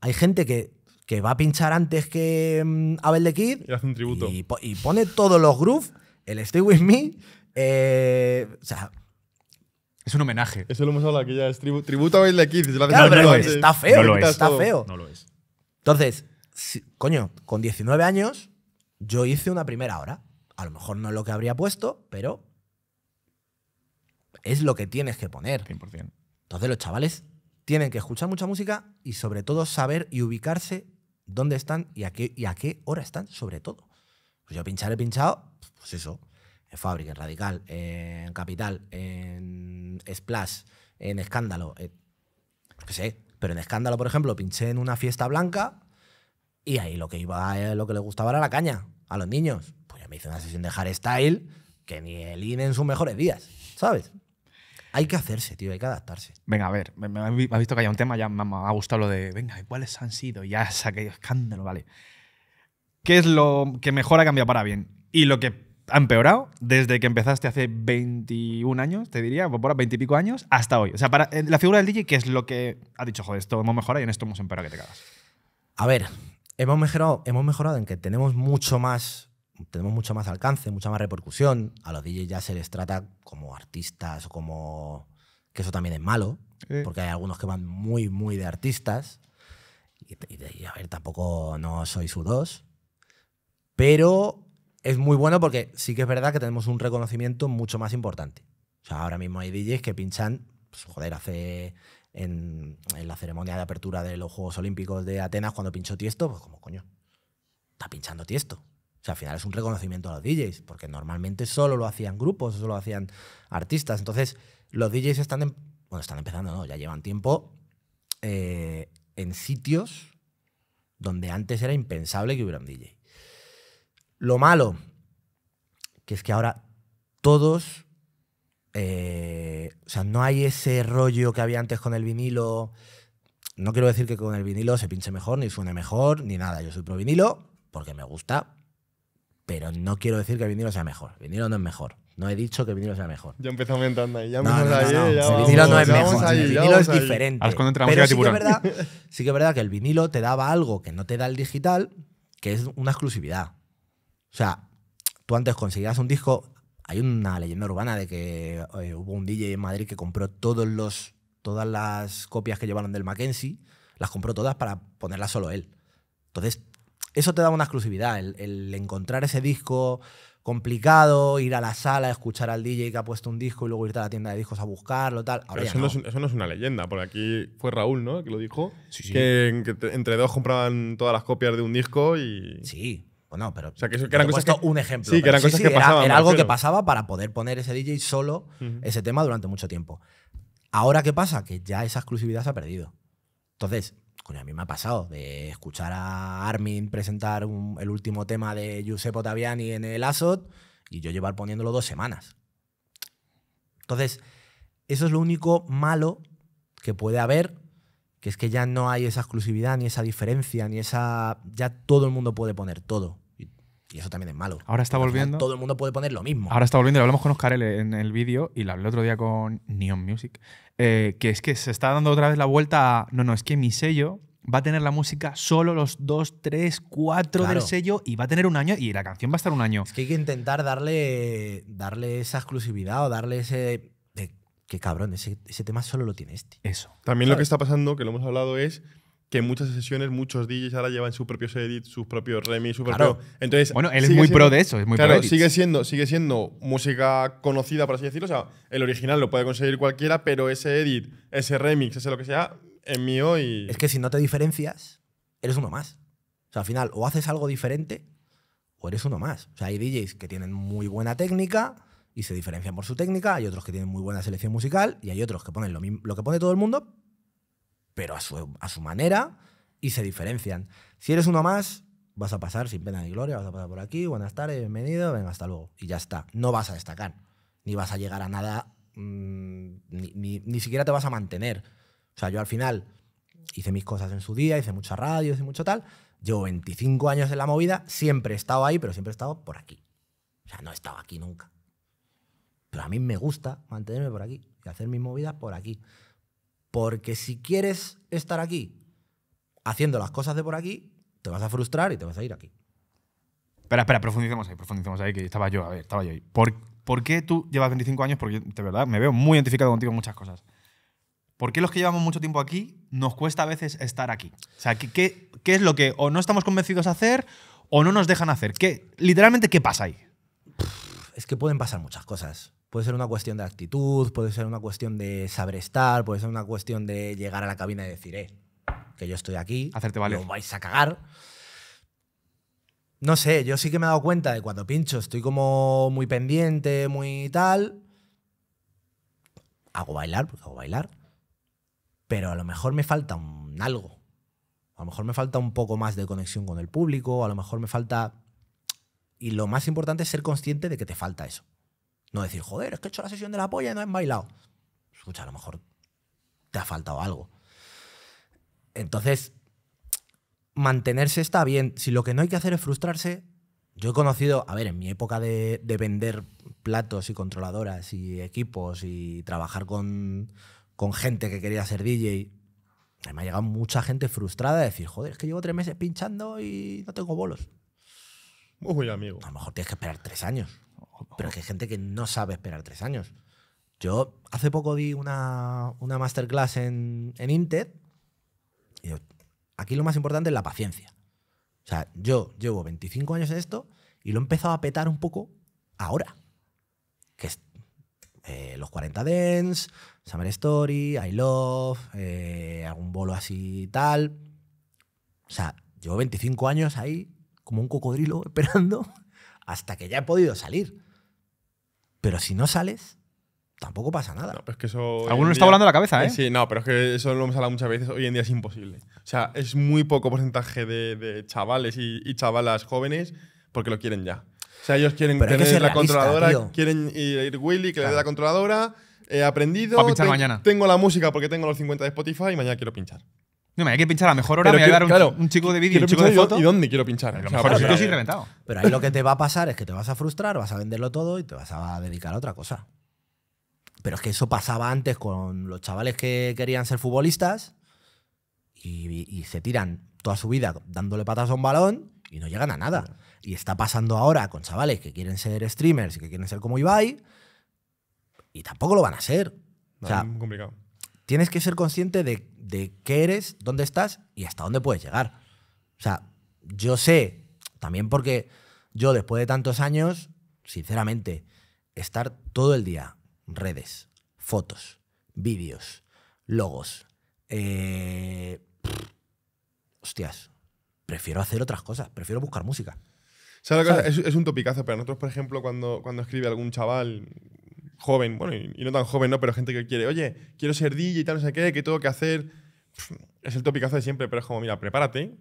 Hay gente que, va a pinchar antes que mm, Abel de Kid. Y hace un tributo. Y, pone todos los grooves, el Stay With Me. Eh, o sea, es un homenaje. Eso lo hemos hablado aquí ya. Es tributo a Baila Kids. no, está feo. lo es. Está feo. No lo es. Entonces, coño, con 19 años yo hice una primera hora. A lo mejor no es lo que habría puesto, pero es lo que tienes que poner. 100%. Entonces los chavales tienen que escuchar mucha música y sobre todo saber y ubicarse dónde están y a qué, y a qué hora están sobre todo. Pues yo pinchar he pinchado, pues eso, en Fábrica, en Radical, en Capital, en Splash, en Escándalo, No eh, sé, pero en Escándalo, por ejemplo, pinché en una fiesta blanca y ahí lo que iba, eh, lo que le gustaba era la caña a los niños. Pues ya me hice una sesión de Style que ni el INE en sus mejores días, ¿sabes? Hay que hacerse, tío, hay que adaptarse. Venga, a ver, me, has visto que hay un tema, ya me, me ha gustado lo de, venga, ¿cuáles han sido? Ya saqué escándalo, vale. ¿Qué es lo que mejor ha cambiado para bien? Y lo que ha empeorado desde que empezaste hace 21 años, te diría, por 20 y pico años, hasta hoy. O sea, para eh, la figura del DJ, ¿qué es lo que ha dicho, joder, esto hemos mejorado y en esto hemos empeorado que te cagas? A ver, hemos mejorado, hemos mejorado en que tenemos mucho más tenemos mucho más alcance, mucha más repercusión. A los DJs ya se les trata como artistas, o como. que eso también es malo, porque hay algunos que van muy, muy de artistas. Y, y a ver, tampoco no soy su dos. Pero es muy bueno porque sí que es verdad que tenemos un reconocimiento mucho más importante. O sea, ahora mismo hay DJs que pinchan, pues, joder, hace en, la ceremonia de apertura de los Juegos Olímpicos de Atenas, cuando pinchó Tiesto, pues como coño, está pinchando Tiesto. O sea, al final es un reconocimiento a los DJs, porque normalmente solo lo hacían grupos, solo lo hacían artistas. Entonces, los DJs están, bueno, están empezando, no, ya llevan tiempo eh, en sitios donde antes era impensable que hubiera un DJ. Lo malo, que es que ahora todos, eh, o sea, no hay ese rollo que había antes con el vinilo. No quiero decir que con el vinilo se pinche mejor, ni suene mejor, ni nada. Yo soy pro vinilo porque me gusta, pero no quiero decir que el vinilo sea mejor. vinilo no es mejor. No he dicho que el vinilo sea mejor. Yo empezó aumentando ahí. Ya el vinilo no es mejor. vinilo es diferente. pero sí que, es verdad, sí que es verdad que el vinilo te daba algo que no te da el digital, que es una exclusividad. O sea, tú antes conseguías un disco. Hay una leyenda urbana de que eh, hubo un DJ en Madrid que compró todos los, todas las copias que llevaron del Mackenzie, las compró todas para ponerlas solo él. Entonces, eso te da una exclusividad, el, encontrar ese disco complicado, ir a la sala, escuchar al DJ que ha puesto un disco y luego irte a la tienda de discos a buscarlo, tal. eso, no. es, una leyenda, Por aquí fue Raúl, ¿no? Que lo dijo. Que, que, entre dos compraban todas las copias de un disco y. Sí, bueno, pues pero. O un ejemplo. Sí, que que era, algo que pasaba para poder poner ese DJ solo ese tema durante mucho tiempo. Ahora, ¿qué pasa? Que ya esa exclusividad se ha perdido. Entonces, a mí me ha pasado de escuchar a Armin presentar el último tema de Giuseppe Taviani en el ASOT y yo llevar poniéndolo dos semanas. Entonces, eso es lo único malo que puede haber, que es que ya no hay esa exclusividad, ni esa diferencia, ni esa. Ya todo el mundo puede poner todo. Y eso también es malo. Ahora está volviendo. Todo el mundo puede poner lo mismo. Ahora está volviendo, lo hablamos con Oscar en el vídeo y lo hablé otro día con Neon Music. Eh, que es que se está dando otra vez la vuelta a. No, no, es que mi sello va a tener la música solo los dos, tres, cuatro del sello y va a tener un año y la canción va a estar un año. Es que hay que intentar darle, darle esa exclusividad o darle ese... De, que cabrón, ese, tema solo lo tiene este. Eso. También lo que está pasando, que lo hemos hablado, es que muchas sesiones, muchos DJs ahora llevan sus propios edits, sus propios remix, sus propios… Entonces, bueno, él es muy pro de eso, es muy claro, pro sigue siendo, sigue siendo música conocida, por así decirlo. O sea, el original lo puede conseguir cualquiera, pero ese edit, ese remix, ese lo que sea, es mío y. Es que si no te diferencias, eres uno más. O sea, al final, o haces algo diferente o eres uno más. O sea, hay DJs que tienen muy buena técnica y se diferencian por su técnica, hay otros que tienen muy buena selección musical y hay otros que ponen lo, mismo, lo que pone todo el mundo, pero a su, manera y se diferencian. Si eres uno más, vas a pasar sin pena ni gloria, vas a pasar por aquí, buenas tardes, bienvenido, venga, hasta luego. Y ya está. No vas a destacar, ni vas a llegar a nada, mm, ni, ni, siquiera te vas a mantener. O sea, yo al final hice mis cosas en su día, hice mucha radio, hice mucho tal. Llevo 25 años en la movida, siempre he estado ahí, pero siempre he estado por aquí. O sea, no he estado aquí nunca. Pero a mí me gusta mantenerme por aquí y hacer mis movidas por aquí. Porque si quieres estar aquí haciendo las cosas de por aquí, te vas a frustrar y te vas a ir aquí. Espera, espera, profundicemos ahí, profundicemos ahí, que estaba yo, a ver, estaba yo ahí. ¿Por, qué tú llevas 25 años? Porque de verdad me veo muy identificado contigo en muchas cosas. ¿Por qué los que llevamos mucho tiempo aquí nos cuesta a veces estar aquí? O sea, ¿qué, es lo que o no estamos convencidos a hacer o no nos dejan hacer? ¿Qué, literalmente, ¿qué pasa ahí? Es que pueden pasar muchas cosas. Puede ser una cuestión de actitud, puede ser una cuestión de saber estar, puede ser una cuestión de llegar a la cabina y decir, eh, que yo estoy aquí, Hacerte valer. lo vais a cagar. No sé, yo sí que me he dado cuenta de cuando pincho estoy como muy pendiente, muy tal. Hago bailar, porque hago bailar. Pero a lo mejor me falta un algo. A lo mejor me falta un poco más de conexión con el público, a lo mejor me falta... Y lo más importante es ser consciente de que te falta eso. No decir, joder, es que he hecho la sesión de la polla y no he bailado. Escucha, a lo mejor te ha faltado algo. Entonces, mantenerse está bien. Si lo que no hay que hacer es frustrarse, yo he conocido, a ver, en mi época de, vender platos y controladoras y equipos y trabajar con, gente que quería ser DJ, me ha llegado mucha gente frustrada a decir, joder, es que llevo tres meses pinchando y no tengo bolos. Muy amigo. A lo mejor tienes que esperar tres años. Pero es que hay gente que no sabe esperar tres años. Yo hace poco di una, masterclass en, en Intet y aquí lo más importante es la paciencia. O sea, yo llevo 25 años en esto y lo he empezado a petar un poco ahora. Que es eh, los 40 Dents, Summer Story, I Love, eh, algún bolo así tal. O sea, llevo 25 años ahí como un cocodrilo *laughs* esperando hasta que ya he podido salir. Pero si no sales, tampoco pasa nada. No, pues que eso Alguno está volando la cabeza, eh, ¿eh? Sí, no, pero es que eso lo hemos hablado muchas veces. Hoy en día es imposible. O sea, es muy poco porcentaje de, chavales y, chavalas jóvenes porque lo quieren ya. O sea, ellos quieren tener la controladora, quieren ir Willy, que le dé la controladora. He aprendido. mañana. Tengo la música porque tengo los 50 de Spotify y mañana quiero pinchar me hay que pinchar a la mejor hora, me voy a dar un, chico de vídeo y un chico de foto. ¿Y dónde quiero pinchar? reventado. Pero ahí lo que te va a pasar es que te vas a frustrar, vas a venderlo todo y te vas a dedicar a otra cosa. Pero es que eso pasaba antes con los chavales que querían ser futbolistas y, se tiran toda su vida dándole patas a un balón y no llegan a nada. Y está pasando ahora con chavales que quieren ser streamers y que quieren ser como Ibai y tampoco lo van a ser. o complicado tienes que ser consciente de, qué eres, dónde estás y hasta dónde puedes llegar. O sea, yo sé, también porque yo después de tantos años, sinceramente, estar todo el día, redes, fotos, vídeos, logos, eh, hostias, prefiero hacer otras cosas, prefiero buscar música. Es, un topicazo, pero nosotros, por ejemplo, cuando, cuando escribe algún chaval joven, bueno, y, no tan joven, ¿no? Pero gente que quiere, oye, quiero ser DJ y tal, no sé qué, ¿qué tengo que hacer? Es el topicazo de siempre, pero es como, mira, prepárate,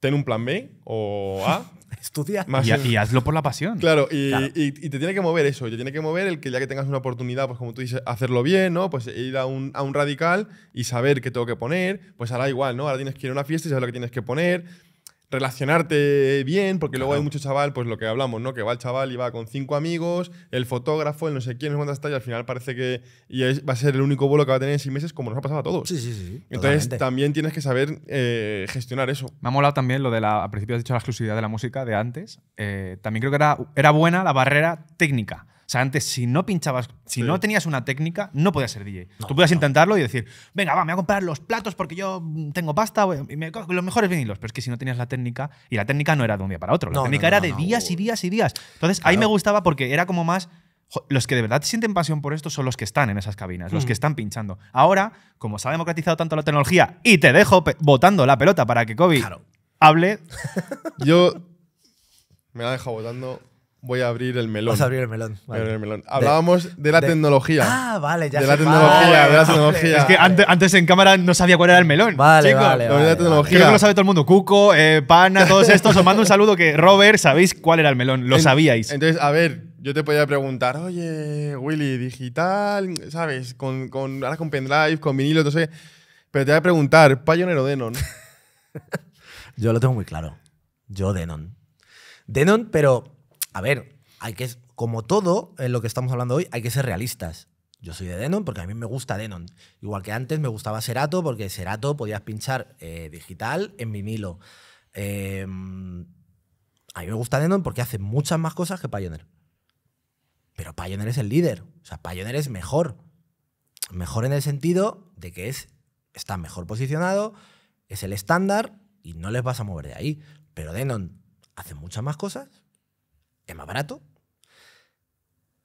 ten un plan B o A. *laughs* Estudia. Más y, hazlo por la pasión. Claro y, y, te tiene que mover eso, te tiene que mover el que ya que tengas una oportunidad, pues como tú dices, hacerlo bien, ¿no? Pues ir a un, a un radical y saber qué tengo que poner, pues ahora igual, ¿no? Ahora tienes que ir a una fiesta y saber lo que tienes que poner relacionarte bien, porque luego hay mucho chaval, pues lo que hablamos, ¿no? Que va el chaval y va con cinco amigos, el fotógrafo, el no sé quién, no sé y al final parece que y va a ser el único vuelo que va a tener en seis meses, como nos ha pasado a todos. Sí, sí, sí. Entonces también tienes que saber eh, gestionar eso. Me ha molado también lo de la, al principio has dicho la exclusividad de la música de antes. Eh, también creo que era, era buena la barrera técnica. O sea, antes, si no pinchabas, si no tenías una técnica, no podías ser DJ. Tú podías intentarlo y decir, venga, va, me voy a comprar los platos porque yo mm, tengo pasta Lo y me cojo los mejores vinilos. Pero es que si no tenías la técnica, y la técnica no era de un día para otro, la técnica era de días y días y días. Entonces, ahí me gustaba porque era como más. Los que de verdad sienten pasión por esto son los que están en esas cabinas, los mm. que están pinchando. Ahora, como se ha democratizado tanto la tecnología y te dejo votando la pelota para que Kobe hable. *laughs* yo me ha dejado votando voy a abrir el melón. Vas a abrir el melón. Abrir el melón. Hablábamos de, la tecnología. Ah, vale, ya De la tecnología, de la tecnología. Es que antes, antes, en cámara no sabía cuál era el melón. Vale, vale, vale. La tecnología. que lo sabe todo el mundo. Cuco, eh, Pana, todos estos. Os mando un saludo que, Robert, sabéis cuál era el melón. Lo sabíais. Entonces, a ver, yo te podía preguntar, oye, Willy, digital, ¿sabes? Con, con, ahora con pendrive, con vinilo, no sé. Pero te voy a preguntar, ¿Payonero Denon. *laughs* yo lo tengo muy claro. Yo Denon. Denon, pero a ver, hay que, como todo en lo que estamos hablando hoy, hay que ser realistas. Yo soy de Denon porque a mí me gusta Denon. Igual que antes me gustaba Serato porque Serato podías pinchar eh, digital en vinilo. Em, a mí me gusta Denon porque hace muchas más cosas que Pioneer. Pero Pioneer es el líder. O sea, Pioneer es mejor. Mejor en el sentido de que es, está mejor posicionado, es el estándar y no les vas a mover de ahí. Pero Denon hace muchas más cosas es más barato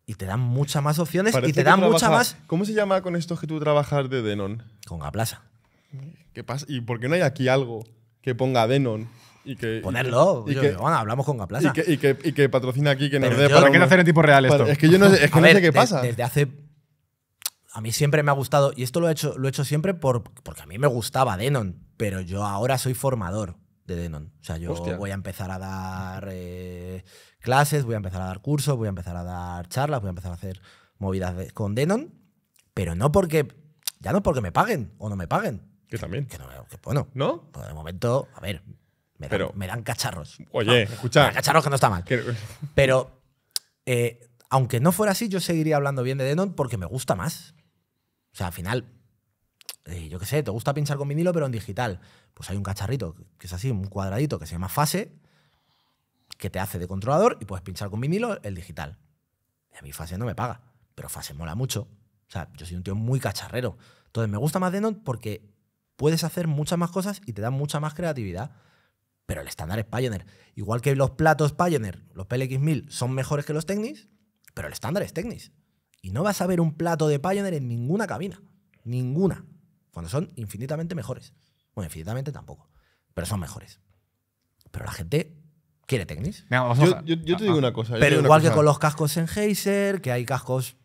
y te dan muchas más opciones y te dan muchas más. ¿Cómo se llama con esto que tú trabajas de Denon? Con Aplaza. ¿Qué pasa? ¿Y por qué no hay aquí algo que ponga Denon? Y que, Ponerlo. Y que, hablamos con Aplaza. Y que, y que, patrocina aquí, que nos dé. ¿Para qué hacer en tipo real esto? Es que yo no sé, es que no qué pasa. Desde hace. A mí siempre me ha gustado, y esto lo he hecho, lo he hecho siempre porque a mí me gustaba Denon, pero yo ahora soy formador de Denon. O sea, yo voy a empezar a dar eh, clases, voy a empezar a dar cursos, voy a empezar a dar charlas, voy a empezar a hacer movidas con Denon, pero no porque, ya no porque me paguen o no me paguen. Que también. Que, no, que bueno, ¿no? por pues el momento, a ver, me, dan, cacharros. Oye, ah, escucha. cacharros que no está mal. pero, eh, aunque no fuera así, yo seguiría hablando bien de Denon porque me gusta más. O sea, al final, eh, yo qué sé, te gusta pinchar con vinilo, pero en digital. Pues hay un cacharrito que es así, un cuadradito que se llama Fase, que te hace de controlador y puedes pinchar con vinilo el digital. Y a mí Fase no me paga, pero Fase mola mucho. O sea, yo soy un tío muy cacharrero. Entonces me gusta más Denon porque puedes hacer muchas más cosas y te da mucha más creatividad. Pero el estándar es Pioneer. Igual que los platos Pioneer, los PLX1000, son mejores que los Technics, pero el estándar es Technics. Y no vas a ver un plato de Pioneer en ninguna cabina. Ninguna. Cuando son infinitamente mejores. Bueno, infinitamente tampoco. Pero son mejores. Pero la gente quiere tecnis? Yo, te digo una cosa. Pero igual que con los cascos en Sennheiser, que hay cascos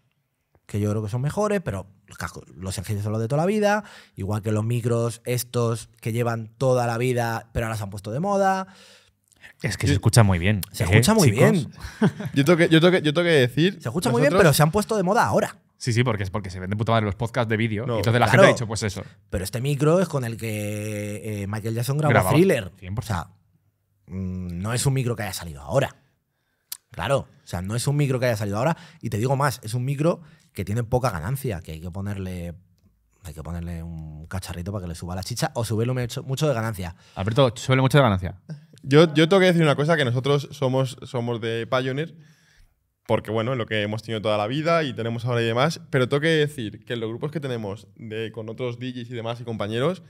que yo creo que son mejores, pero los cascos, los Sennheiser son los de toda la vida, igual que los micros estos que llevan toda la vida, pero ahora se han puesto de moda. Es que se escucha muy bien. Se ¿eh, escucha muy bien. Yo tengo que, decir. Se escucha muy bien, pero se han puesto de moda ahora. Sí, sí, porque es porque se venden puta madre los podcasts de vídeo. y entonces la gente ha dicho, pues eso. Pero este micro es con el que eh, Michael Jackson grabó Thriller. O sea, Mm, no es un micro que haya salido ahora. Claro, o sea, no es un micro que haya salido ahora. Y te digo más, es un micro que tiene poca ganancia, que hay que ponerle hay que ponerle un cacharrito para que le suba la chicha o sube mucho de ganancia. Alberto, sube mucho de ganancia. Yo, tengo que decir una cosa, que nosotros somos, somos de Pioneer, porque bueno, es lo que hemos tenido toda la vida y tenemos ahora y demás, pero tengo que decir que en los grupos que tenemos de, con otros DJs y demás y compañeros,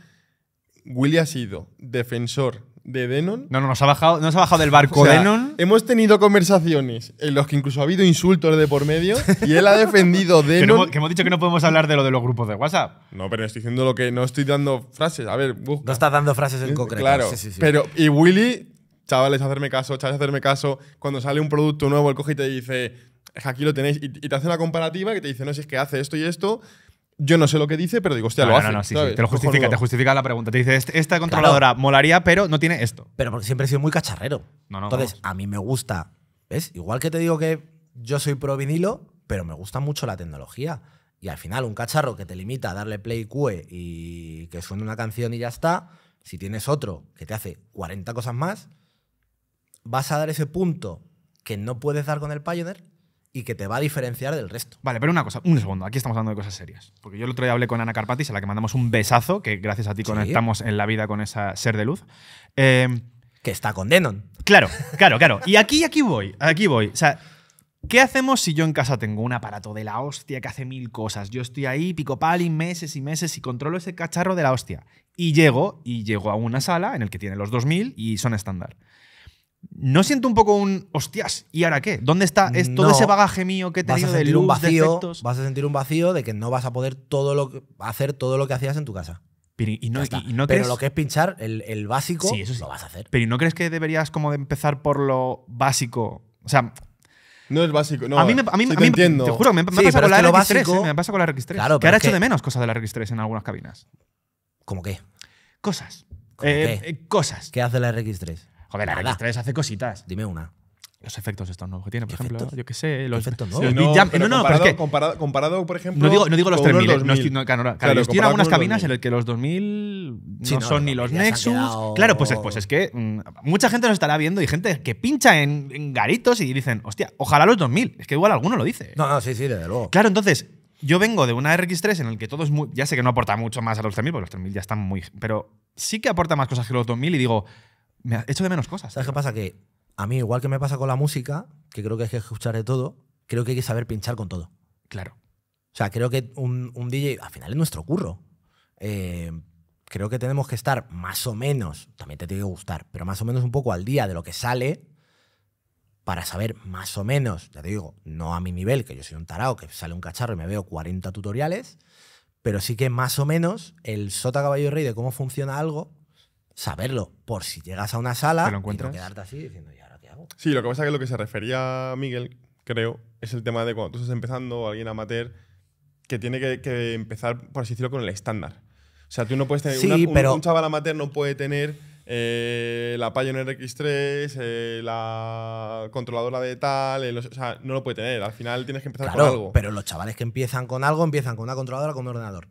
Willy ha sido defensor de Denon. No, no, nos ha bajado, nos ha bajado del barco o sea, Denon. Hemos tenido conversaciones en las que incluso ha habido insultos de por medio y él ha defendido *laughs* Denon. que, hemos, dicho que no podemos hablar de lo de los grupos de WhatsApp. No, pero estoy diciendo lo que no estoy dando frases. A ver, busca. No estás dando frases en concreto. Claro. Sí, sí, Pero, y Willy, chavales, hacerme caso, chavales, hacerme caso. Cuando sale un producto nuevo, él coge y te dice, es aquí lo tenéis. Y, y te hace una comparativa que te dice, no, si es que hace esto y esto yo no sé lo que dice, pero digo, hostia, lo hace. Te lo justifica, te justifica la pregunta. Te dice, este, esta controladora molaría, pero no tiene esto. Pero porque siempre he sido muy cacharrero. Entonces, a mí me gusta. ¿Ves? Igual que te digo que yo soy pro vinilo, pero me gusta mucho la tecnología. Y al final, un cacharro que te limita a darle play cue y que suene una canción y ya está. Si tienes otro que te hace 40 cosas más, vas a dar ese punto que no puedes dar con el Pioneer y que te va a diferenciar del resto. Vale, pero una cosa, un segundo, aquí estamos hablando de cosas serias. Porque yo el otro día hablé con Ana Carpatis, a la que mandamos un besazo, que gracias a ti conectamos en la vida con esa ser de luz. Em, que está con Denon. Claro, *laughs* claro, claro. Y aquí, aquí voy, aquí voy. O sea, ¿qué hacemos si yo en casa tengo un aparato de la hostia que hace mil cosas? Yo estoy ahí, pico pali, meses y meses y controlo ese cacharro de la hostia. Y llego, y llego a una sala en el que tiene los 2000 y son estándar. ¿No siento un poco un hostias? ¿Y ahora qué? ¿Dónde está todo ese bagaje mío que he tenido vas de un vacío, Vas a sentir un vacío de que no vas a poder todo lo hacer todo lo que hacías en tu casa. Pero, lo que es pinchar, el, el básico, sí, eso lo vas a hacer. Pero no crees que deberías como empezar por lo básico? O sea, no es básico. No, a mí me, a mí, entiendo. te juro, me, pasa con la RX3, ¿eh? me pasa con la Claro, que ahora he de menos cosas de la RX3 en algunas cabinas. ¿Cómo qué? Cosas. ¿Cómo eh, qué? Eh, cosas. ¿Qué hace la RX3? A ver, la RX3 hace cositas. Dime una. Los efectos estos nuevos que tiene, por ejemplo. Yo qué sé. Los, efectos No, no, no, pero es que, comparado, comparado, por ejemplo. No digo, no digo los 3000. Eh, no, claro, los claro, estoy en algunas cabinas en las que los 2000 no, son ni los Nexus. Claro, pues, pues es que mm, mucha gente nos estará viendo y gente que pincha en, garitos y dicen, hostia, ojalá los 2000. Es que igual alguno lo dice. No, no, sí, sí, desde luego. Claro, entonces. Yo vengo de una RX3 en el que todo es muy. Ya sé que no aporta mucho más a los 3000, porque los 3000 ya están muy. Pero sí que aporta más cosas que los 2000 y digo, me hecho de menos cosas. ¿Sabes qué pasa? Que a mí, igual que me pasa con la música, que creo que hay que escuchar de todo, creo que hay que saber pinchar con todo. Claro. O sea, creo que un, un DJ, al final es nuestro curro. Eh, creo que tenemos que estar más o menos, también te tiene que gustar, pero más o menos un poco al día de lo que sale para saber más o menos, ya te digo, no a mi nivel, que yo soy un tarao, que sale un cacharro y me veo 40 tutoriales, pero sí que más o menos el sota caballo rey de cómo funciona algo, saberlo por si llegas a una sala y no quedarte así diciendo, ¿y ahora qué hago? Sí, lo que pasa es que lo que se refería Miguel, creo, es el tema de cuando tú estás empezando, alguien amateur, que tiene que, empezar, por así decirlo, con el estándar. O sea, tú no puedes tener. un, chaval amateur no puede tener eh, la Pioneer X3, eh, la controladora de tal, eh, o sea, no lo puede tener. Al final tienes que empezar con algo. Pero los chavales que empiezan con algo empiezan con una controladora con un ordenador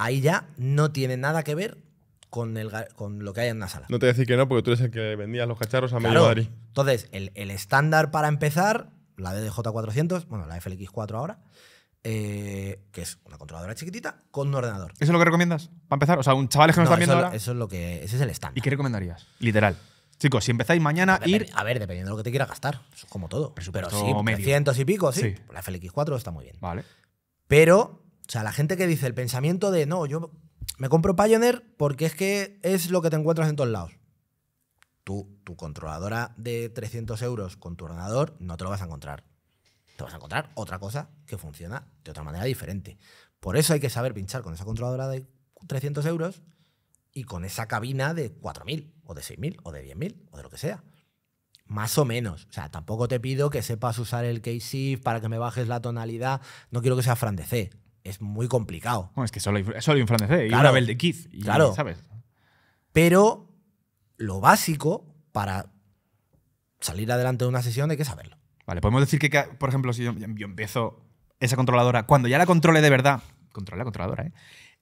ahí ya no tiene nada que ver con, lo que hay en una sala. No te voy a decir que no, porque tú eres el que vendías los cacharros a claro. medio Entonces, el, estándar para empezar, la DDJ400, bueno, la FLX4 ahora, eh, que es una controladora chiquitita con un ordenador. ¿Eso es lo que recomiendas? Para empezar, o sea, un chaval que no, está viendo ahora. Eso es lo que. Ese es el estándar. ¿Y qué recomendarías? Literal. Chicos, si empezáis mañana a ir. A ver, dependiendo de lo que te quieras gastar. es como todo. Pero sí, 300 y pico, La FLX4 está muy bien. Vale. Pero o sea, la gente que dice el pensamiento de, no, yo me compro Pioneer porque es que es lo que te encuentras en todos lados. Tú, tu controladora de 300 euros con tu ordenador, no te lo vas a encontrar. Te vas a encontrar otra cosa que funciona de otra manera diferente. Por eso hay que saber pinchar con esa controladora de 300 euros y con esa cabina de 4.000 o de 6.000 o de 10.000 o de lo que sea. Más o menos. O sea, tampoco te pido que sepas usar el k shift para que me bajes la tonalidad. No quiero que sea frandecé es muy complicado. es que solo hay, un francés ¿eh? y una de Keith. claro. ¿sabes? Pero lo básico para salir adelante de una sesión hay que saberlo. Vale, podemos decir que, por ejemplo, si yo, empiezo esa controladora, cuando ya la controle de verdad, controle la controladora, ¿eh?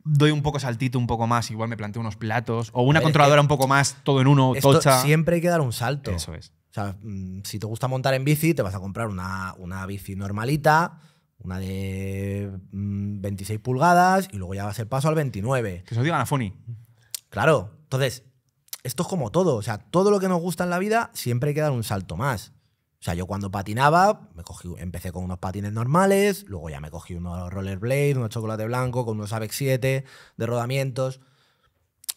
doy un poco saltito, un poco más, igual me planteo unos platos, o una controladora un poco más, todo en uno, tocha. Siempre hay que dar un salto. Eso es. O sea, mm, si te gusta montar en bici, te vas a comprar una, una bici normalita, una de 26 mm, pulgadas y luego ya va a ser paso al 29. Que se lo digan a Fony. Claro. Entonces, esto es como todo. O sea, todo lo que nos gusta en la vida siempre hay que dar un salto más. O sea, yo cuando patinaba, me cogí, empecé con unos patines normales, luego ya me cogí unos rollerblades, unos chocolate blanco, con unos AVEX 7 de rodamientos.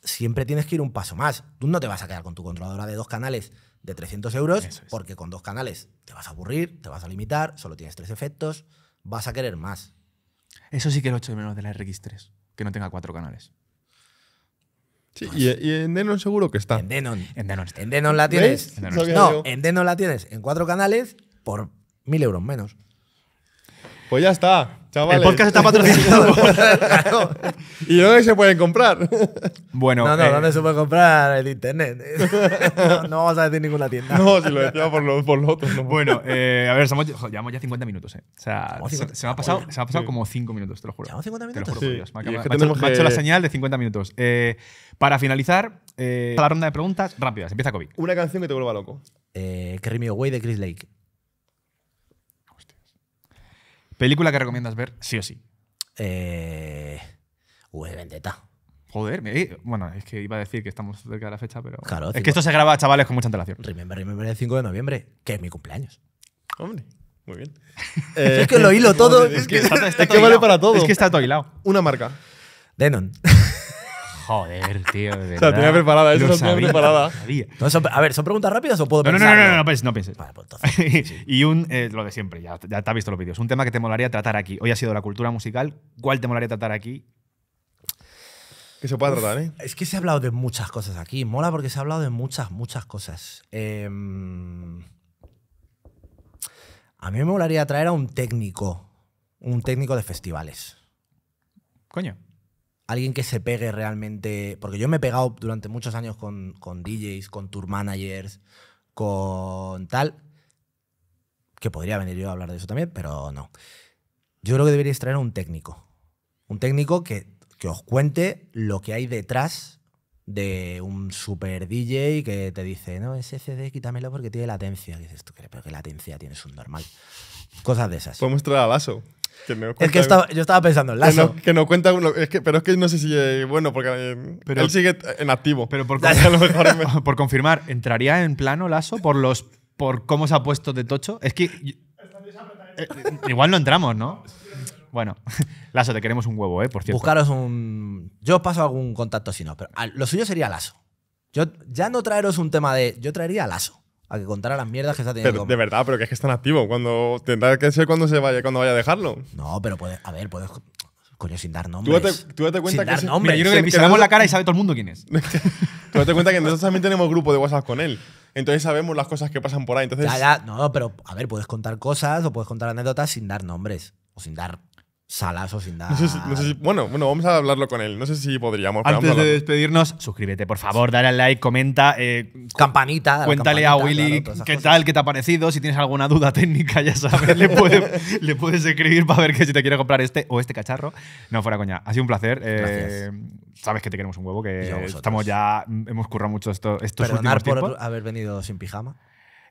Siempre tienes que ir un paso más. Tú no te vas a quedar con tu controladora de dos canales de 300 euros, porque con dos canales te vas a aburrir, te vas a limitar, solo tienes tres efectos vas a querer más. Eso sí que lo echo de menos de la RX3, que no tenga cuatro canales. Sí, y, en Denon seguro que está. En Denon. la tienes. no, en Denon la tienes en cuatro canales por mil euros menos. Pues ya está. Chavales. El podcast está patrocinado. *laughs* ¿Y dónde se pueden comprar? Bueno. No, no, ¿dónde eh, se puede comprar? en internet. *laughs* no, vamos a decir ninguna tienda. No, si lo decía por los, por los otros. Bueno, eh, a ver, llevamos ya 50 minutos, ¿eh? O sea, se, me ha pasado, se ha pasado como 5 minutos, te lo juro. ¿Llevamos 50 minutos? Te lo juro, Me, ha, hecho, la señal de 50 minutos. Eh, para finalizar, la ronda de preguntas rápidas. Empieza COVID. Una canción que te vuelva loco. Eh, Carry Away de Chris Lake. ¿Película que recomiendas ver, sí o sí? Eh, v Vendetta. Joder, me, bueno, es que iba a decir que estamos cerca de la fecha, pero. Claro, es que esto se graba, chavales, con mucha antelación. Remember, remember el 5 de noviembre, que es mi cumpleaños. Hombre, muy bien. *laughs* es que eh, lo hilo *laughs* todo. es que, está, *laughs* vale para todo. Es que está todo hilado. Una marca. Denon. Joder, tío. De *laughs* verdad. tenía preparada, eso Lo a ver, ¿son preguntas rápidas o puedo No, no, no, no, no, no pienses, no pienses. Vale, pues entonces. *laughs* y un, eh, lo de siempre, ya, ya te has visto los vídeos. Un tema que te molaría tratar aquí. Hoy ha sido la cultura musical. ¿Cuál te molaría tratar aquí? Que se pueda tratar, ¿eh? Es que se ha hablado de muchas cosas aquí. Mola porque se ha hablado de muchas, muchas cosas. Em, a mí me molaría traer a un técnico. Un técnico de festivales. Coño alguien que se pegue realmente. Porque yo me he pegado durante muchos años con, con DJs, con tour managers, con tal. Que podría venir yo a hablar de eso también, pero no. Yo creo que deberíais traer un técnico. Un técnico que, que os cuente lo que hay detrás de un super DJ que te dice, no, ese CD quítamelo porque tiene latencia. dices, tú, pero qué latencia tienes un normal. Cosas de esas. Podemos traer a Vaso que yo estaba pensando, Lazo. Que no, cuenta Es que, pero es que no sé si. Eh, bueno, porque eh, él sigue en activo. Pero *laughs* *laughs* por, confirmar, ¿entraría en plano Lazo por, los, por cómo se ha puesto de tocho? Es que. Eh, igual no entramos, ¿no? Bueno, *laughs* Lazo, te queremos un huevo, ¿eh? Por cierto. Buscaros un. Yo os paso algún contacto si no, pero ah, lo suyo sería Lazo. Yo ya no traeros un tema de. Yo traería Lazo a que contara las mierdas que está teniendo. Pero, de verdad, pero que es que están activos. Cuando, tendrá que ser cuando se vaya, cuando vaya a dejarlo. No, pero puedes. A ver, puedes. Coño, sin dar nombres. Tú date, tú cuenta sin Dar nombres. Mira, yo creo que le pisamos la cara y sabe todo el mundo quién es. *laughs* tú date cuenta que nosotros también tenemos grupo de WhatsApp con él. Entonces sabemos las cosas que pasan por ahí. Entonces... Ya, ya, no, pero a ver, puedes contar cosas o puedes contar anécdotas sin dar nombres o sin dar Salas o sin nada. bueno, bueno, vamos a hablarlo con él. No sé si podríamos. Antes de despedirnos, suscríbete, por favor, dale al like, comenta. Eh, campanita. Cuéntale a Willy qué tal, qué te ha parecido. Si tienes alguna duda técnica, ya sabes, *laughs* le, puedes, escribir para ver que si te quiere comprar este o este cacharro. No, fuera coña. Ha sido un placer. Eh, sabes que te queremos un huevo, que estamos ya. Hemos currado mucho esto, estos Perdonar por haber venido sin pijama.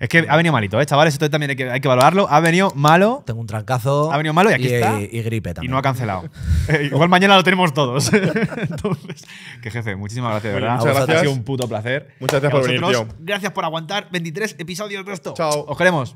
Es que ha venido malito, ¿eh, chavales? Esto también hay que, valorarlo. Ha venido malo. Tengo un trancazo. Ha venido malo y aquí está. Y gripe también. Y no ha cancelado. *laughs* Eh, igual mañana lo tenemos todos. *laughs* Entonces, que jefe, muchísimas gracias, de verdad. Muchas gracias. Ha sido un puto placer. Muchas gracias por venir, tío. Gracias por aguantar 23 episodios de esto. Chao. Os queremos.